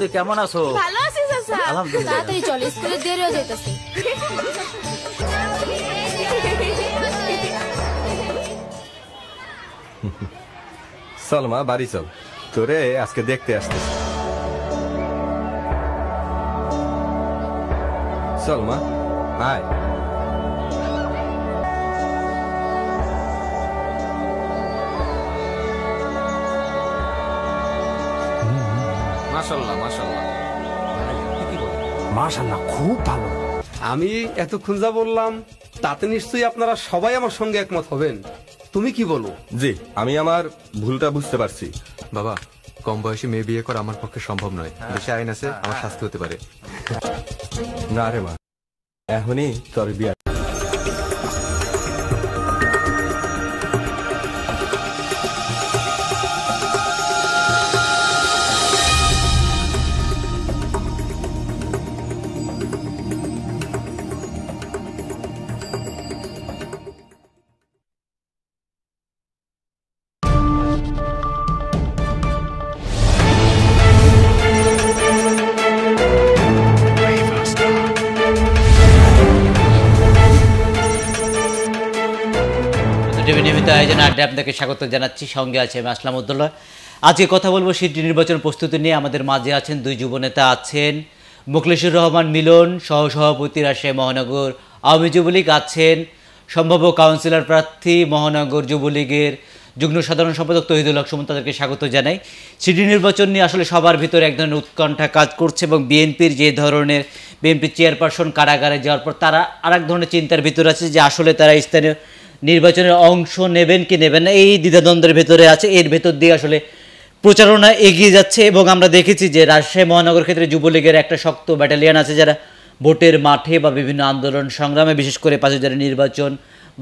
আঞ্জলি কেমন আছো ভালো আছি চাচা আচ্ছা? আলহামদুলিল্লাহ তাড়াতাড়ি চল স্কুলে দেরি হয়ে যাইতাছে চল বাড়ি চল তোরে আজকে দেখতে আসতে চল আমি এতক্ষণ যা বললাম তাতে নিশ্চয়ই আপনারা সবাই আমার সঙ্গে একমত হবেন তুমি কি বলো জি আমি আমার ভুলটা বুঝতে পারছি বাবা কম বয়সে মেয়ে বিয়ে করা আমার পক্ষে সম্ভব নয় দেশে আইন আছে আমার শাস্তি হতে পারে না রে মা এখনই তোর বিয়ে অনুষ্ঠানে আপনাকে স্বাগত জানাচ্ছি সঙ্গে আছে আমি আসলাম উদ্দোল্লা আজকে কথা বলবো সিটি নির্বাচন প্রস্তুতি নিয়ে আমাদের মাঝে আছেন দুই যুবনেতা আছেন মুখলেশুর রহমান মিলন সহ সভাপতি রাজশাহী মহানগর আওয়ামী যুবলীগ আছেন সম্ভাব্য কাউন্সিলর প্রার্থী মহানগর যুবলীগের যুগ্ম সাধারণ সম্পাদক তহিদুল হক সুমন তাদেরকে স্বাগত জানাই সিটি নির্বাচন নিয়ে আসলে সবার ভিতরে এক ধরনের উৎকণ্ঠা কাজ করছে এবং বিএনপির যে ধরনের বিএনপির চেয়ারপারসন কারাগারে যাওয়ার পর তারা আরেক ধরনের চিন্তার ভিতরে আছে যে আসলে তারা স্থানীয় নির্বাচনের অংশ নেবেন কি নেবেন না এই দ্বিধাদ্বন্দ্বের ভেতরে আছে এর ভেতর দিয়ে আসলে প্রচারণা এগিয়ে যাচ্ছে এবং আমরা দেখেছি যে রাজশাহী মহানগর ক্ষেত্রে যুবলীগের একটা শক্ত ব্যাটালিয়ান আছে যারা ভোটের মাঠে বা বিভিন্ন আন্দোলন সংগ্রামে বিশেষ করে পাঁচহাজারের নির্বাচন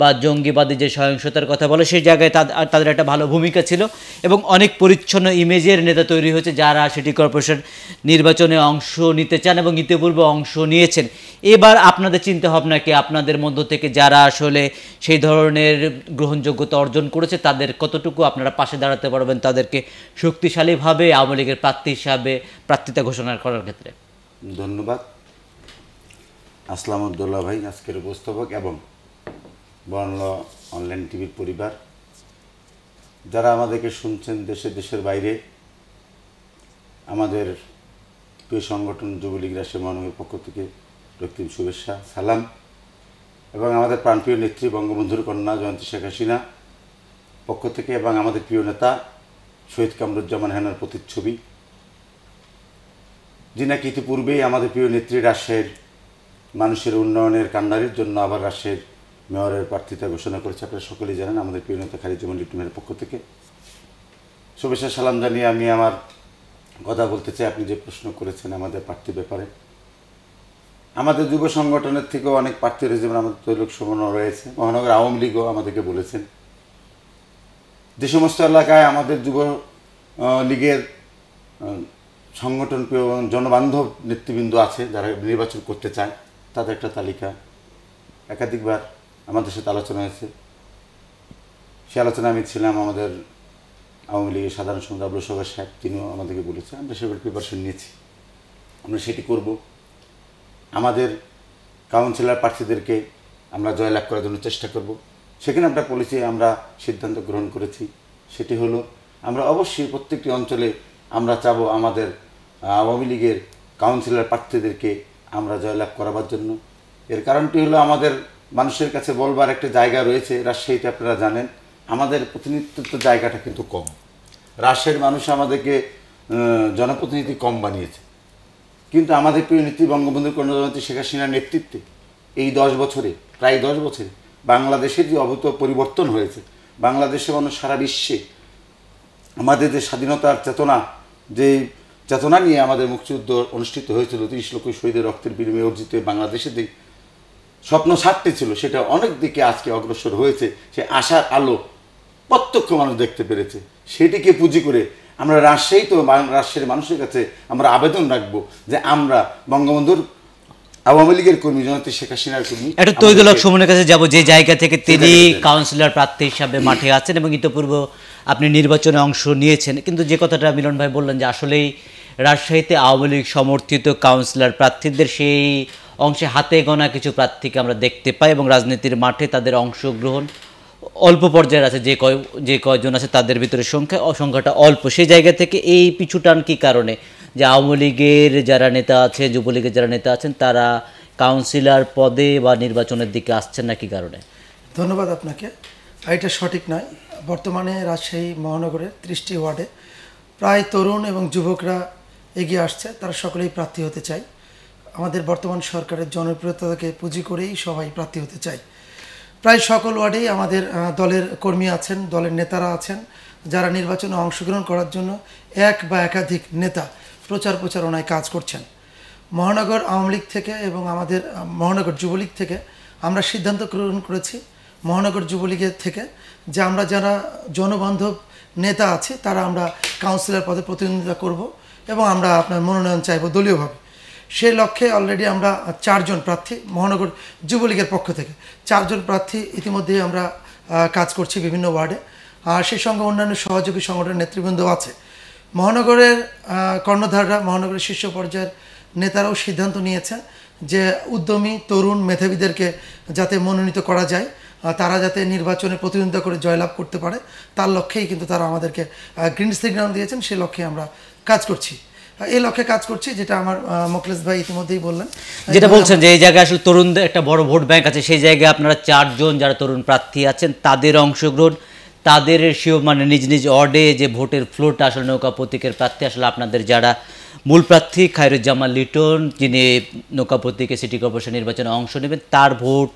বা জঙ্গিবাদী যে সহিংসতার কথা বলে সেই জায়গায় তাদের একটা ভালো ভূমিকা ছিল এবং অনেক পরিচ্ছন্ন ইমেজের নেতা তৈরি হয়েছে যারা সিটি কর্পোরেশন নির্বাচনে অংশ নিতে চান এবং ইতিপূর্বে অংশ নিয়েছেন এবার আপনাদের চিন্তা ভাবনা কি আপনাদের মধ্য থেকে যারা আসলে সেই ধরনের গ্রহণযোগ্যতা অর্জন করেছে তাদের কতটুকু আপনারা পাশে দাঁড়াতে পারবেন তাদেরকে শক্তিশালীভাবে আওয়ামী লীগের প্রার্থী হিসাবে প্রার্থিতা ঘোষণা করার ক্ষেত্রে ধন্যবাদ আসলামুদ্দোল্লা ভাই আজকের উপস্থাপক এবং বর্ণল অনলাইন টিভির পরিবার যারা আমাদেরকে শুনছেন দেশে দেশের বাইরে আমাদের প্রিয় সংগঠন যুবলীগ রাশি মহানগরের পক্ষ থেকে রক্তিম শুভেচ্ছা সালাম এবং আমাদের প্রাণপ্রিয় নেত্রী বঙ্গবন্ধুর কন্যা জয়ন্তী শেখ হাসিনা পক্ষ থেকে এবং আমাদের প্রিয় নেতা শহীদ কামরুজ্জামান হেনার প্রতিচ্ছবি যিনি নাকি ইতিপূর্বেই আমাদের প্রিয় নেত্রী রাশের মানুষের উন্নয়নের কান্নারির জন্য আবার রাশের মেয়রের প্রার্থিতা ঘোষণা করেছে আপনারা সকলেই জানেন আমাদের প্রিয় নেতা খালিজ মল্লিক টিমের পক্ষ থেকে শুভেচ্ছা সালাম জানিয়ে আমি আমার কথা বলতে চাই আপনি যে প্রশ্ন করেছেন আমাদের প্রার্থী ব্যাপারে আমাদের যুব সংগঠনের থেকেও অনেক প্রার্থী রয়েছে যেমন আমাদের তৈলক সমন রয়েছে মহানগর আওয়ামী লীগও আমাদেরকে বলেছেন যে সমস্ত এলাকায় আমাদের যুব লীগের সংগঠন জনবান্ধব নেতৃবৃন্দ আছে যারা নির্বাচন করতে চায় তাদের একটা তালিকা একাধিকবার আমাদের সাথে আলোচনা হয়েছে সে আলোচনা আমি ছিলাম আমাদের আওয়ামী লীগের সাধারণ সম্পাদক আবুল সভার সাহেব তিনিও আমাদেরকে বলেছে আমরা সেভাবে প্রিপারেশন নিয়েছি আমরা সেটি করব আমাদের কাউন্সিলর প্রার্থীদেরকে আমরা জয়লাভ করার জন্য চেষ্টা করব সেখানে আমরা পলিসি আমরা সিদ্ধান্ত গ্রহণ করেছি সেটি হলো আমরা অবশ্যই প্রত্যেকটি অঞ্চলে আমরা চাবো আমাদের আওয়ামী লীগের কাউন্সিলর প্রার্থীদেরকে আমরা জয়লাভ করাবার জন্য এর কারণটি হলো আমাদের মানুষের কাছে বলবার একটা জায়গা রয়েছে রাজশাহীতে আপনারা জানেন আমাদের প্রতিনিধিত্ব জায়গাটা কিন্তু কম রাজশাহীর মানুষ আমাদেরকে জনপ্রতিনিধি কম বানিয়েছে কিন্তু আমাদের প্রিয় নীতি বঙ্গবন্ধু কর্ণজনতী শেখ হাসিনার নেতৃত্বে এই দশ বছরে প্রায় দশ বছরে বাংলাদেশের যে অভূত পরিবর্তন হয়েছে বাংলাদেশে মানুষ সারা বিশ্বে আমাদের যে স্বাধীনতার চেতনা যে চেতনা নিয়ে আমাদের মুক্তিযুদ্ধ অনুষ্ঠিত হয়েছিল তিরিশ লক্ষ শহীদের রক্তের বিনিময়ে অর্জিত বাংলাদেশে যে স্বপ্ন সারটি ছিল সেটা অনেক দিকে আজকে অগ্রসর হয়েছে সে আশার আলো প্রত্যক্ষ মানুষ দেখতে পেরেছে সেটিকে পুঁজি করে আমরা রাজশাহী তো রাজশাহীর মানুষের কাছে আমরা আবেদন রাখব যে আমরা বঙ্গবন্ধুর আওয়ামী লীগের কর্মী জনতা শেখ হাসিনার কর্মী একটা তৈদলক কাছে যাব যে জায়গা থেকে তিনি কাউন্সিলর প্রার্থী হিসাবে মাঠে আছেন এবং ইতপূর্ব আপনি নির্বাচনে অংশ নিয়েছেন কিন্তু যে কথাটা মিলন ভাই বললেন যে আসলেই রাজশাহীতে আওয়ামী লীগ সমর্থিত কাউন্সিলর প্রার্থীদের সেই অংশে হাতে গোনা কিছু প্রার্থীকে আমরা দেখতে পাই এবং রাজনীতির মাঠে তাদের অংশগ্রহণ অল্প পর্যায়ের আছে যে কয় যে কয়জন আছে তাদের ভিতরে সংখ্যা অসংখ্যাটা অল্প সেই জায়গা থেকে এই পিছুটান কী কারণে যে আওয়ামী লীগের যারা নেতা আছে যুবলীগের যারা নেতা আছেন তারা কাউন্সিলর পদে বা নির্বাচনের দিকে আসছেন না কি কারণে ধন্যবাদ আপনাকে এটা সঠিক নয় বর্তমানে রাজশাহী মহানগরের ত্রিশটি ওয়ার্ডে প্রায় তরুণ এবং যুবকরা এগিয়ে আসছে তারা সকলেই প্রার্থী হতে চায় আমাদের বর্তমান সরকারের জনপ্রিয়তাকে পুঁজি করেই সবাই প্রার্থী হতে চাই প্রায় সকল ওয়ার্ডেই আমাদের দলের কর্মী আছেন দলের নেতারা আছেন যারা নির্বাচনে অংশগ্রহণ করার জন্য এক বা একাধিক নেতা প্রচার প্রচারণায় কাজ করছেন মহানগর আওয়ামী লীগ থেকে এবং আমাদের মহানগর যুবলীগ থেকে আমরা সিদ্ধান্ত গ্রহণ করেছি মহানগর যুবলীগের থেকে যে আমরা যারা জনবান্ধব নেতা আছে তারা আমরা কাউন্সিলর পদে প্রতিদ্বন্দ্বিতা করব এবং আমরা আপনার মনোনয়ন চাইব দলীয়ভাবে সে লক্ষ্যে অলরেডি আমরা চারজন প্রার্থী মহানগর যুবলীগের পক্ষ থেকে চারজন প্রার্থী ইতিমধ্যে আমরা কাজ করছি বিভিন্ন ওয়ার্ডে আর সেই সঙ্গে অন্যান্য সহযোগী সংগঠনের নেতৃবৃন্দ আছে মহানগরের কর্ণধাররা মহানগরের শীর্ষ পর্যায়ের নেতারাও সিদ্ধান্ত নিয়েছে যে উদ্যমী তরুণ মেধাবীদেরকে যাতে মনোনীত করা যায় তারা যাতে নির্বাচনে প্রতিদ্বন্দ্বিতা করে জয়লাভ করতে পারে তার লক্ষ্যেই কিন্তু তারা আমাদেরকে গ্রিন সিগন্যাল দিয়েছেন সেই লক্ষ্যে আমরা কাজ করছি হ্যাঁ, এই লক্ষ্যে কাজ করছি যেটা আমার মোকলেশ ভাই ইতিমধ্যেই বললেন যেটা বলছেন যে এই জায়গায় আসলে তরুণদের একটা বড় ভোট ব্যাংক আছে সেই জায়গায় আপনারা চারজন যারা তরুণ প্রার্থী আছেন তাদের অংশগ্রহণ তাদের সেও মানে নিজ নিজ অর্ডে যে ভোটের ফ্লোরটা আসলে নৌকা প্রতীকের প্রার্থী আসলে আপনাদের যারা মূল প্রার্থী খায়রুজ্জামান লিটন যিনি নৌকা প্রতীকে সিটি কর্পোরেশন নির্বাচনে অংশ নেবেন তার ভোট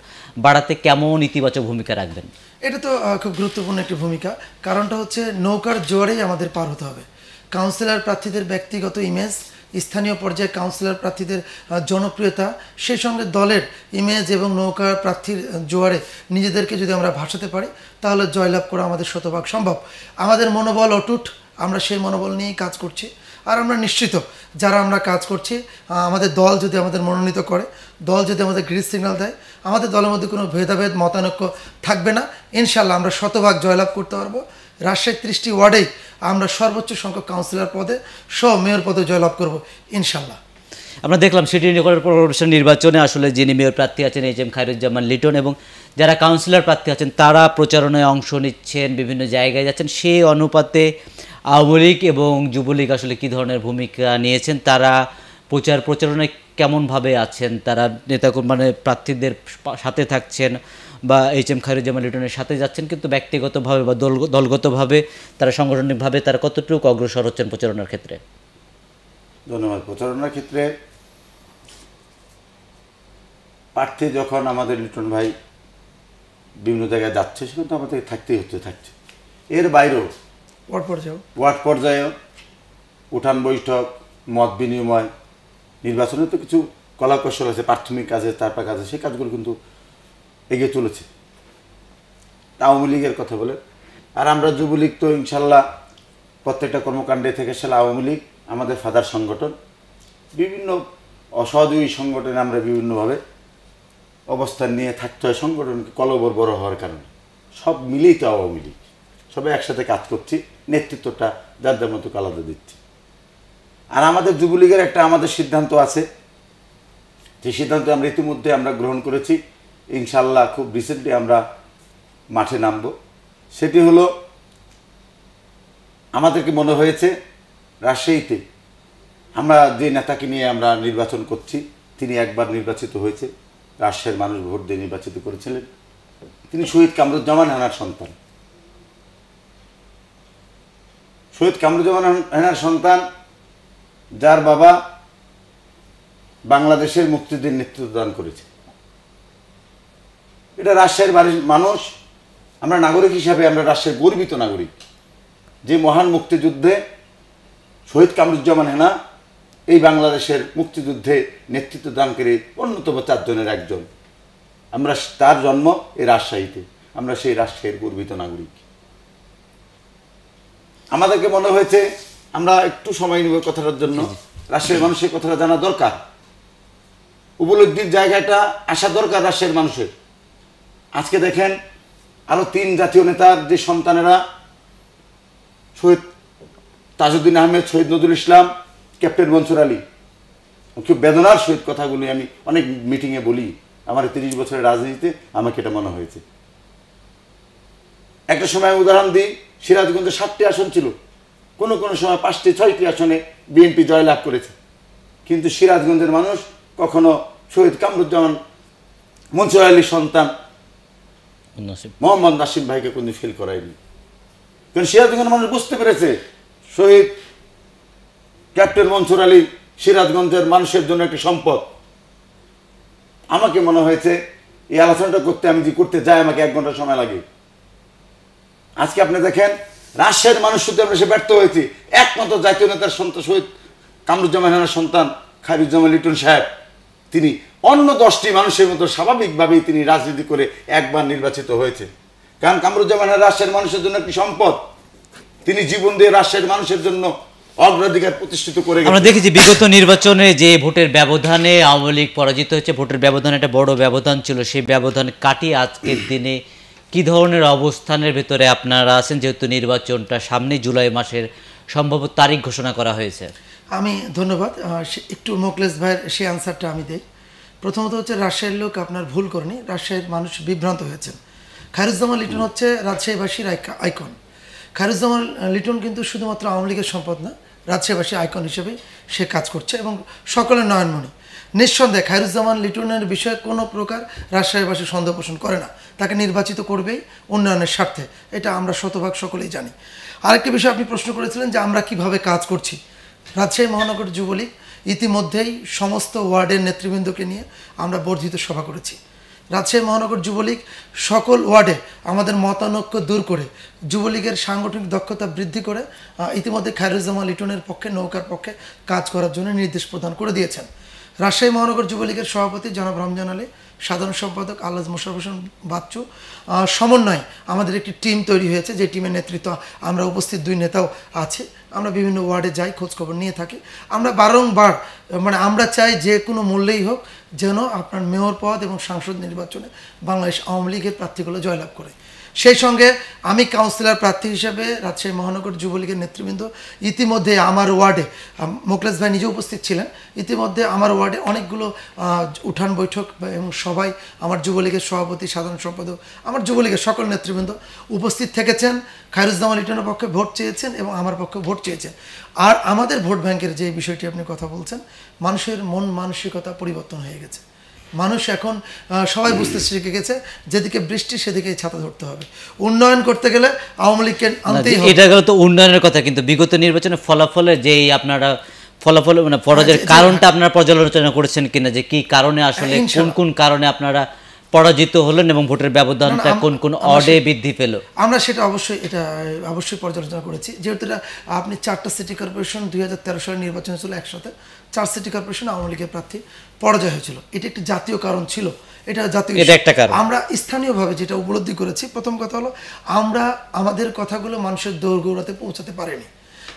বাড়াতে কেমন ইতিবাচক ভূমিকা রাখবেন এটা তো খুব গুরুত্বপূর্ণ একটি ভূমিকা কারণটা হচ্ছে নৌকার জোয়ারেই আমাদের পার হতে হবে কাউন্সিলর প্রার্থীদের ব্যক্তিগত ইমেজ স্থানীয় পর্যায়ে কাউন্সিলর প্রার্থীদের জনপ্রিয়তা সেই সঙ্গে দলের ইমেজ এবং নৌকা প্রার্থীর জোয়ারে নিজেদেরকে যদি আমরা ভাসাতে পারি তাহলে জয়লাভ করা আমাদের শতভাগ সম্ভব আমাদের মনোবল অটুট আমরা সেই মনোবল নিয়েই কাজ করছি আর আমরা নিশ্চিত যারা আমরা কাজ করছি আমাদের দল যদি আমাদের মনোনীত করে দল যদি আমাদের গ্রিন সিগনাল দেয় আমাদের দলের মধ্যে কোনো ভেদাভেদ মতানৈক্য থাকবে না ইনশাল্লাহ আমরা শতভাগ জয়লাভ করতে পারবো রাজশাহী ত্রিশটি ওয়ার্ডে আমরা সর্বোচ্চ সংখ্যক কাউন্সিলর পদে সহ মেয়র পদে জয়লাভ করব ইনশাল্লাহ আমরা দেখলাম সিটি কর্পোরেশন নির্বাচনে আসলে যিনি মেয়র প্রার্থী আছেন এইচ এম খায়রুজ্জামান লিটন এবং যারা কাউন্সিলর প্রার্থী আছেন তারা প্রচারণায় অংশ নিচ্ছেন বিভিন্ন জায়গায় যাচ্ছেন সেই অনুপাতে আওয়ামী লীগ এবং যুবলীগ আসলে কী ধরনের ভূমিকা নিয়েছেন তারা প্রচার প্রচারণায় কেমনভাবে আছেন তারা নেতা মানে প্রার্থীদের সাথে থাকছেন বা এইচ এম জামাল লিটনের সাথে যাচ্ছেন কিন্তু ব্যক্তিগতভাবে বা দলগতভাবে তারা সাংগঠনিকভাবে তারা কতটুকু অগ্রসর হচ্ছেন প্রচারণার ক্ষেত্রে ধন্যবাদ প্রচারণার ক্ষেত্রে প্রার্থী যখন আমাদের লিটন ভাই বিভিন্ন জায়গায় যাচ্ছে সেখানে তো আমাদের থাকতেই হচ্ছে থাকছে এর বাইরেও ওয়ার্ড পর্যায়ে ওয়ার্ড পর্যায়েও উঠান বৈঠক মত বিনিময় নির্বাচনে তো কিছু কলাকৌশল আছে প্রাথমিক কাজে তারপর কাজে সেই কাজগুলো কিন্তু এগিয়ে চলেছে আওয়ামী লীগের কথা বলে আর আমরা যুবলীগ তো ইনশাল্লাহ প্রত্যেকটা কর্মকাণ্ডে থেকে সেটা আওয়ামী লীগ আমাদের ফাদার সংগঠন বিভিন্ন অসহযোগী সংগঠনে আমরা বিভিন্নভাবে অবস্থান নিয়ে থাকতে হয় সংগঠনকে কলবর বড় হওয়ার কারণে সব মিলেই তো আওয়ামী লীগ সবাই একসাথে কাজ করছি নেতৃত্বটা যার যার মতো আলাদা দিচ্ছি আর আমাদের যুবলীগের একটা আমাদের সিদ্ধান্ত আছে যে সিদ্ধান্ত আমরা ইতিমধ্যে আমরা গ্রহণ করেছি ইনশাল্লাহ খুব রিসেন্টলি আমরা মাঠে নামব সেটি হলো আমাদেরকে মনে হয়েছে রাজশাহীতে আমরা যে নেতাকে নিয়ে আমরা নির্বাচন করছি তিনি একবার নির্বাচিত হয়েছে রাজশাহীর মানুষ ভোট দিয়ে নির্বাচিত করেছিলেন তিনি শহীদ কামরুজ্জামান হানার সন্তান শহীদ কামরুজ্জামান হেনার সন্তান যার বাবা বাংলাদেশের মুক্তিদের নেতৃত্ব দান করেছে এটা রাজশাহীর বাড়ির মানুষ আমরা নাগরিক হিসাবে আমরা রাজশাহীর গর্বিত নাগরিক যে মহান মুক্তিযুদ্ধে শহীদ কামরুজ্জামান হেনা এই বাংলাদেশের মুক্তিযুদ্ধে নেতৃত্ব দানকারী অন্যতম চারজনের একজন আমরা তার জন্ম এই রাজশাহীতে আমরা সেই রাজশাহীর গর্বিত নাগরিক আমাদেরকে মনে হয়েছে আমরা একটু সময় নেব কথাটার জন্য রাজশাহীর মানুষের কথাটা জানা দরকার উপলব্ধির জায়গাটা আসা দরকার রাজশাহীর মানুষের আজকে দেখেন আরও তিন জাতীয় নেতার যে সন্তানেরা শহীদ তাজউদ্দিন আহমেদ শহীদ নজরুল ইসলাম ক্যাপ্টেন মনসুর আলী খুব বেদনার সহিত কথাগুলি আমি অনেক মিটিংয়ে বলি আমার তিরিশ বছরের রাজনীতিতে আমাকে এটা মনে হয়েছে একটা সময় উদাহরণ দিই সিরাজগঞ্জে সাতটি আসন ছিল কোনো কোনো সময় পাঁচটি ছয়টি আসনে বিএনপি জয়লাভ করেছে কিন্তু সিরাজগঞ্জের মানুষ কখনো শহীদ কামরুজ্জামান মনসুর আলীর সন্তান মোহাম্মদ নাসিম ভাইকে কোনদিন ফেল করায়নি কারণ সিরাজগঞ্জ মানুষ বুঝতে পেরেছে শহীদ ক্যাপ্টেন মনসুর আলী সিরাজগঞ্জের মানুষের জন্য একটি সম্পদ আমাকে মনে হয়েছে এই আলোচনাটা করতে আমি যে করতে যাই আমাকে এক ঘন্টা সময় লাগে আজকে আপনি দেখেন রাশিয়ার মানুষ শুধু আমরা সে ব্যর্থ হয়েছি একমাত্র জাতীয় নেতার সন্তান শহীদ কামরুজ্জামান সন্তান খারিজ্জামান লিটন সাহেব তিনি অন্য দশটি মানুষের মতো স্বাভাবিকভাবেই তিনি রাজনীতি করে একবার নির্বাচিত হয়েছে কারণ কামরুজ্জামানের রাষ্ট্রের মানুষের জন্য একটি সম্পদ তিনি জীবন দিয়ে রাষ্ট্রের মানুষের জন্য অগ্রাধিকার প্রতিষ্ঠিত করে আমরা দেখেছি বিগত নির্বাচনে যে ভোটের ব্যবধানে আওয়ামী লীগ পরাজিত হয়েছে ভোটের ব্যবধানে একটা বড় ব্যবধান ছিল সেই ব্যবধান কাটিয়ে আজকের দিনে কি ধরনের অবস্থানের ভেতরে আপনারা আছেন যেহেতু নির্বাচনটা সামনে জুলাই মাসের সম্ভাব্য তারিখ ঘোষণা করা হয়েছে আমি ধন্যবাদ একটু মোকলেশ ভাইয়ের সেই আনসারটা আমি দেই প্রথমত হচ্ছে রাজশাহীর লোক আপনার ভুল করেনি রাজশাহীর মানুষ বিভ্রান্ত হয়েছেন খায়রুজ্জামান লিটন হচ্ছে রাজশাহীবাসীর আইকন খায়রুজ্জামান লিটন কিন্তু শুধুমাত্র আওয়ামী লীগের সম্পদ না রাজশাহীবাসী আইকন হিসেবে সে কাজ করছে এবং সকলের নয়নমণি নিঃসন্দেহে খায়রুজ্জামান লিটনের বিষয়ে কোনো প্রকার রাজশাহীবাসী সন্দেহ পোষণ করে না তাকে নির্বাচিত করবেই উন্নয়নের স্বার্থে এটা আমরা শতভাগ সকলেই জানি আরেকটি বিষয় আপনি প্রশ্ন করেছিলেন যে আমরা কিভাবে কাজ করছি রাজশাহী মহানগর যুবলীগ ইতিমধ্যেই সমস্ত ওয়ার্ডের নেতৃবৃন্দকে নিয়ে আমরা বর্ধিত সভা করেছি রাজশাহী মহানগর যুবলীগ সকল ওয়ার্ডে আমাদের মতানৈক্য দূর করে যুবলীগের সাংগঠনিক দক্ষতা বৃদ্ধি করে ইতিমধ্যে খায়রুজ্জামা লিটনের পক্ষে নৌকার পক্ষে কাজ করার জন্য নির্দেশ প্রদান করে দিয়েছেন রাজশাহী মহানগর যুবলীগের সভাপতি জনাব রমজান আলী সাধারণ সম্পাদক আল্লাহ মোশারফ হোসেন বাচ্চু সমন্বয় আমাদের একটি টিম তৈরি হয়েছে যে টিমের নেতৃত্ব আমরা উপস্থিত দুই নেতাও আছে আমরা বিভিন্ন ওয়ার্ডে যাই খোঁজখবর নিয়ে থাকি আমরা বারংবার মানে আমরা চাই যে কোনো মূল্যেই হোক যেন আপনার মেয়র পদ এবং সাংসদ নির্বাচনে বাংলাদেশ আওয়ামী লীগের প্রার্থীগুলো জয়লাভ করে সেই সঙ্গে আমি কাউন্সিলর প্রার্থী হিসেবে রাজশাহী মহানগর যুবলীগের নেতৃবৃন্দ ইতিমধ্যে আমার ওয়ার্ডে মোকলেশ ভাই নিজে উপস্থিত ছিলেন ইতিমধ্যে আমার ওয়ার্ডে অনেকগুলো উঠান বৈঠক এবং সবাই আমার যুবলীগের সভাপতি সাধারণ সম্পাদক আমার যুবলীগের সকল নেতৃবৃন্দ উপস্থিত থেকেছেন খায়রুজ্জামান লিটনের পক্ষে ভোট চেয়েছেন এবং আমার পক্ষে ভোট চেয়েছেন আর আমাদের ভোট ব্যাংকের যে বিষয়টি আপনি কথা বলছেন মানুষের মন মানসিকতা পরিবর্তন হয়ে গেছে মানুষ এখন সবাই বুঝতে শিখে গেছে যেদিকে বৃষ্টি সেদিকে ছাতা ধরতে হবে উন্নয়ন করতে গেলে আওয়ামী লীগকে আনতেই হবে এটা গেলে তো উন্নয়নের কথা কিন্তু বিগত নির্বাচনের ফলাফলে যেই আপনারা ফলাফলে মানে পরাজয়ের আচ্ছা, কারণটা আচ্ছা। আপনারা পর্যালোচনা করেছেন কিনা যে কি কারণে আসলে কোন কোন কারণে আপনারা পরাজিত হলেন এবং ভোটের ব্যবধানটা কোন কোন অডে বৃদ্ধি পেল আমরা সেটা অবশ্যই এটা অবশ্যই পর্যালোচনা করেছি যেহেতু আপনি চারটা সিটি কর্পোরেশন দুই সালে নির্বাচন হয়েছিল একসাথে চার সিটি কর্পোরেশন আওয়ামী লীগের প্রার্থী পরাজয় হয়েছিল এটা একটি জাতীয় কারণ ছিল এটা জাতীয় একটা কারণ আমরা স্থানীয়ভাবে যেটা উপলব্ধি করেছি প্রথম কথা হলো আমরা আমাদের কথাগুলো মানুষের দৌড় গৌড়াতে পৌঁছাতে পারিনি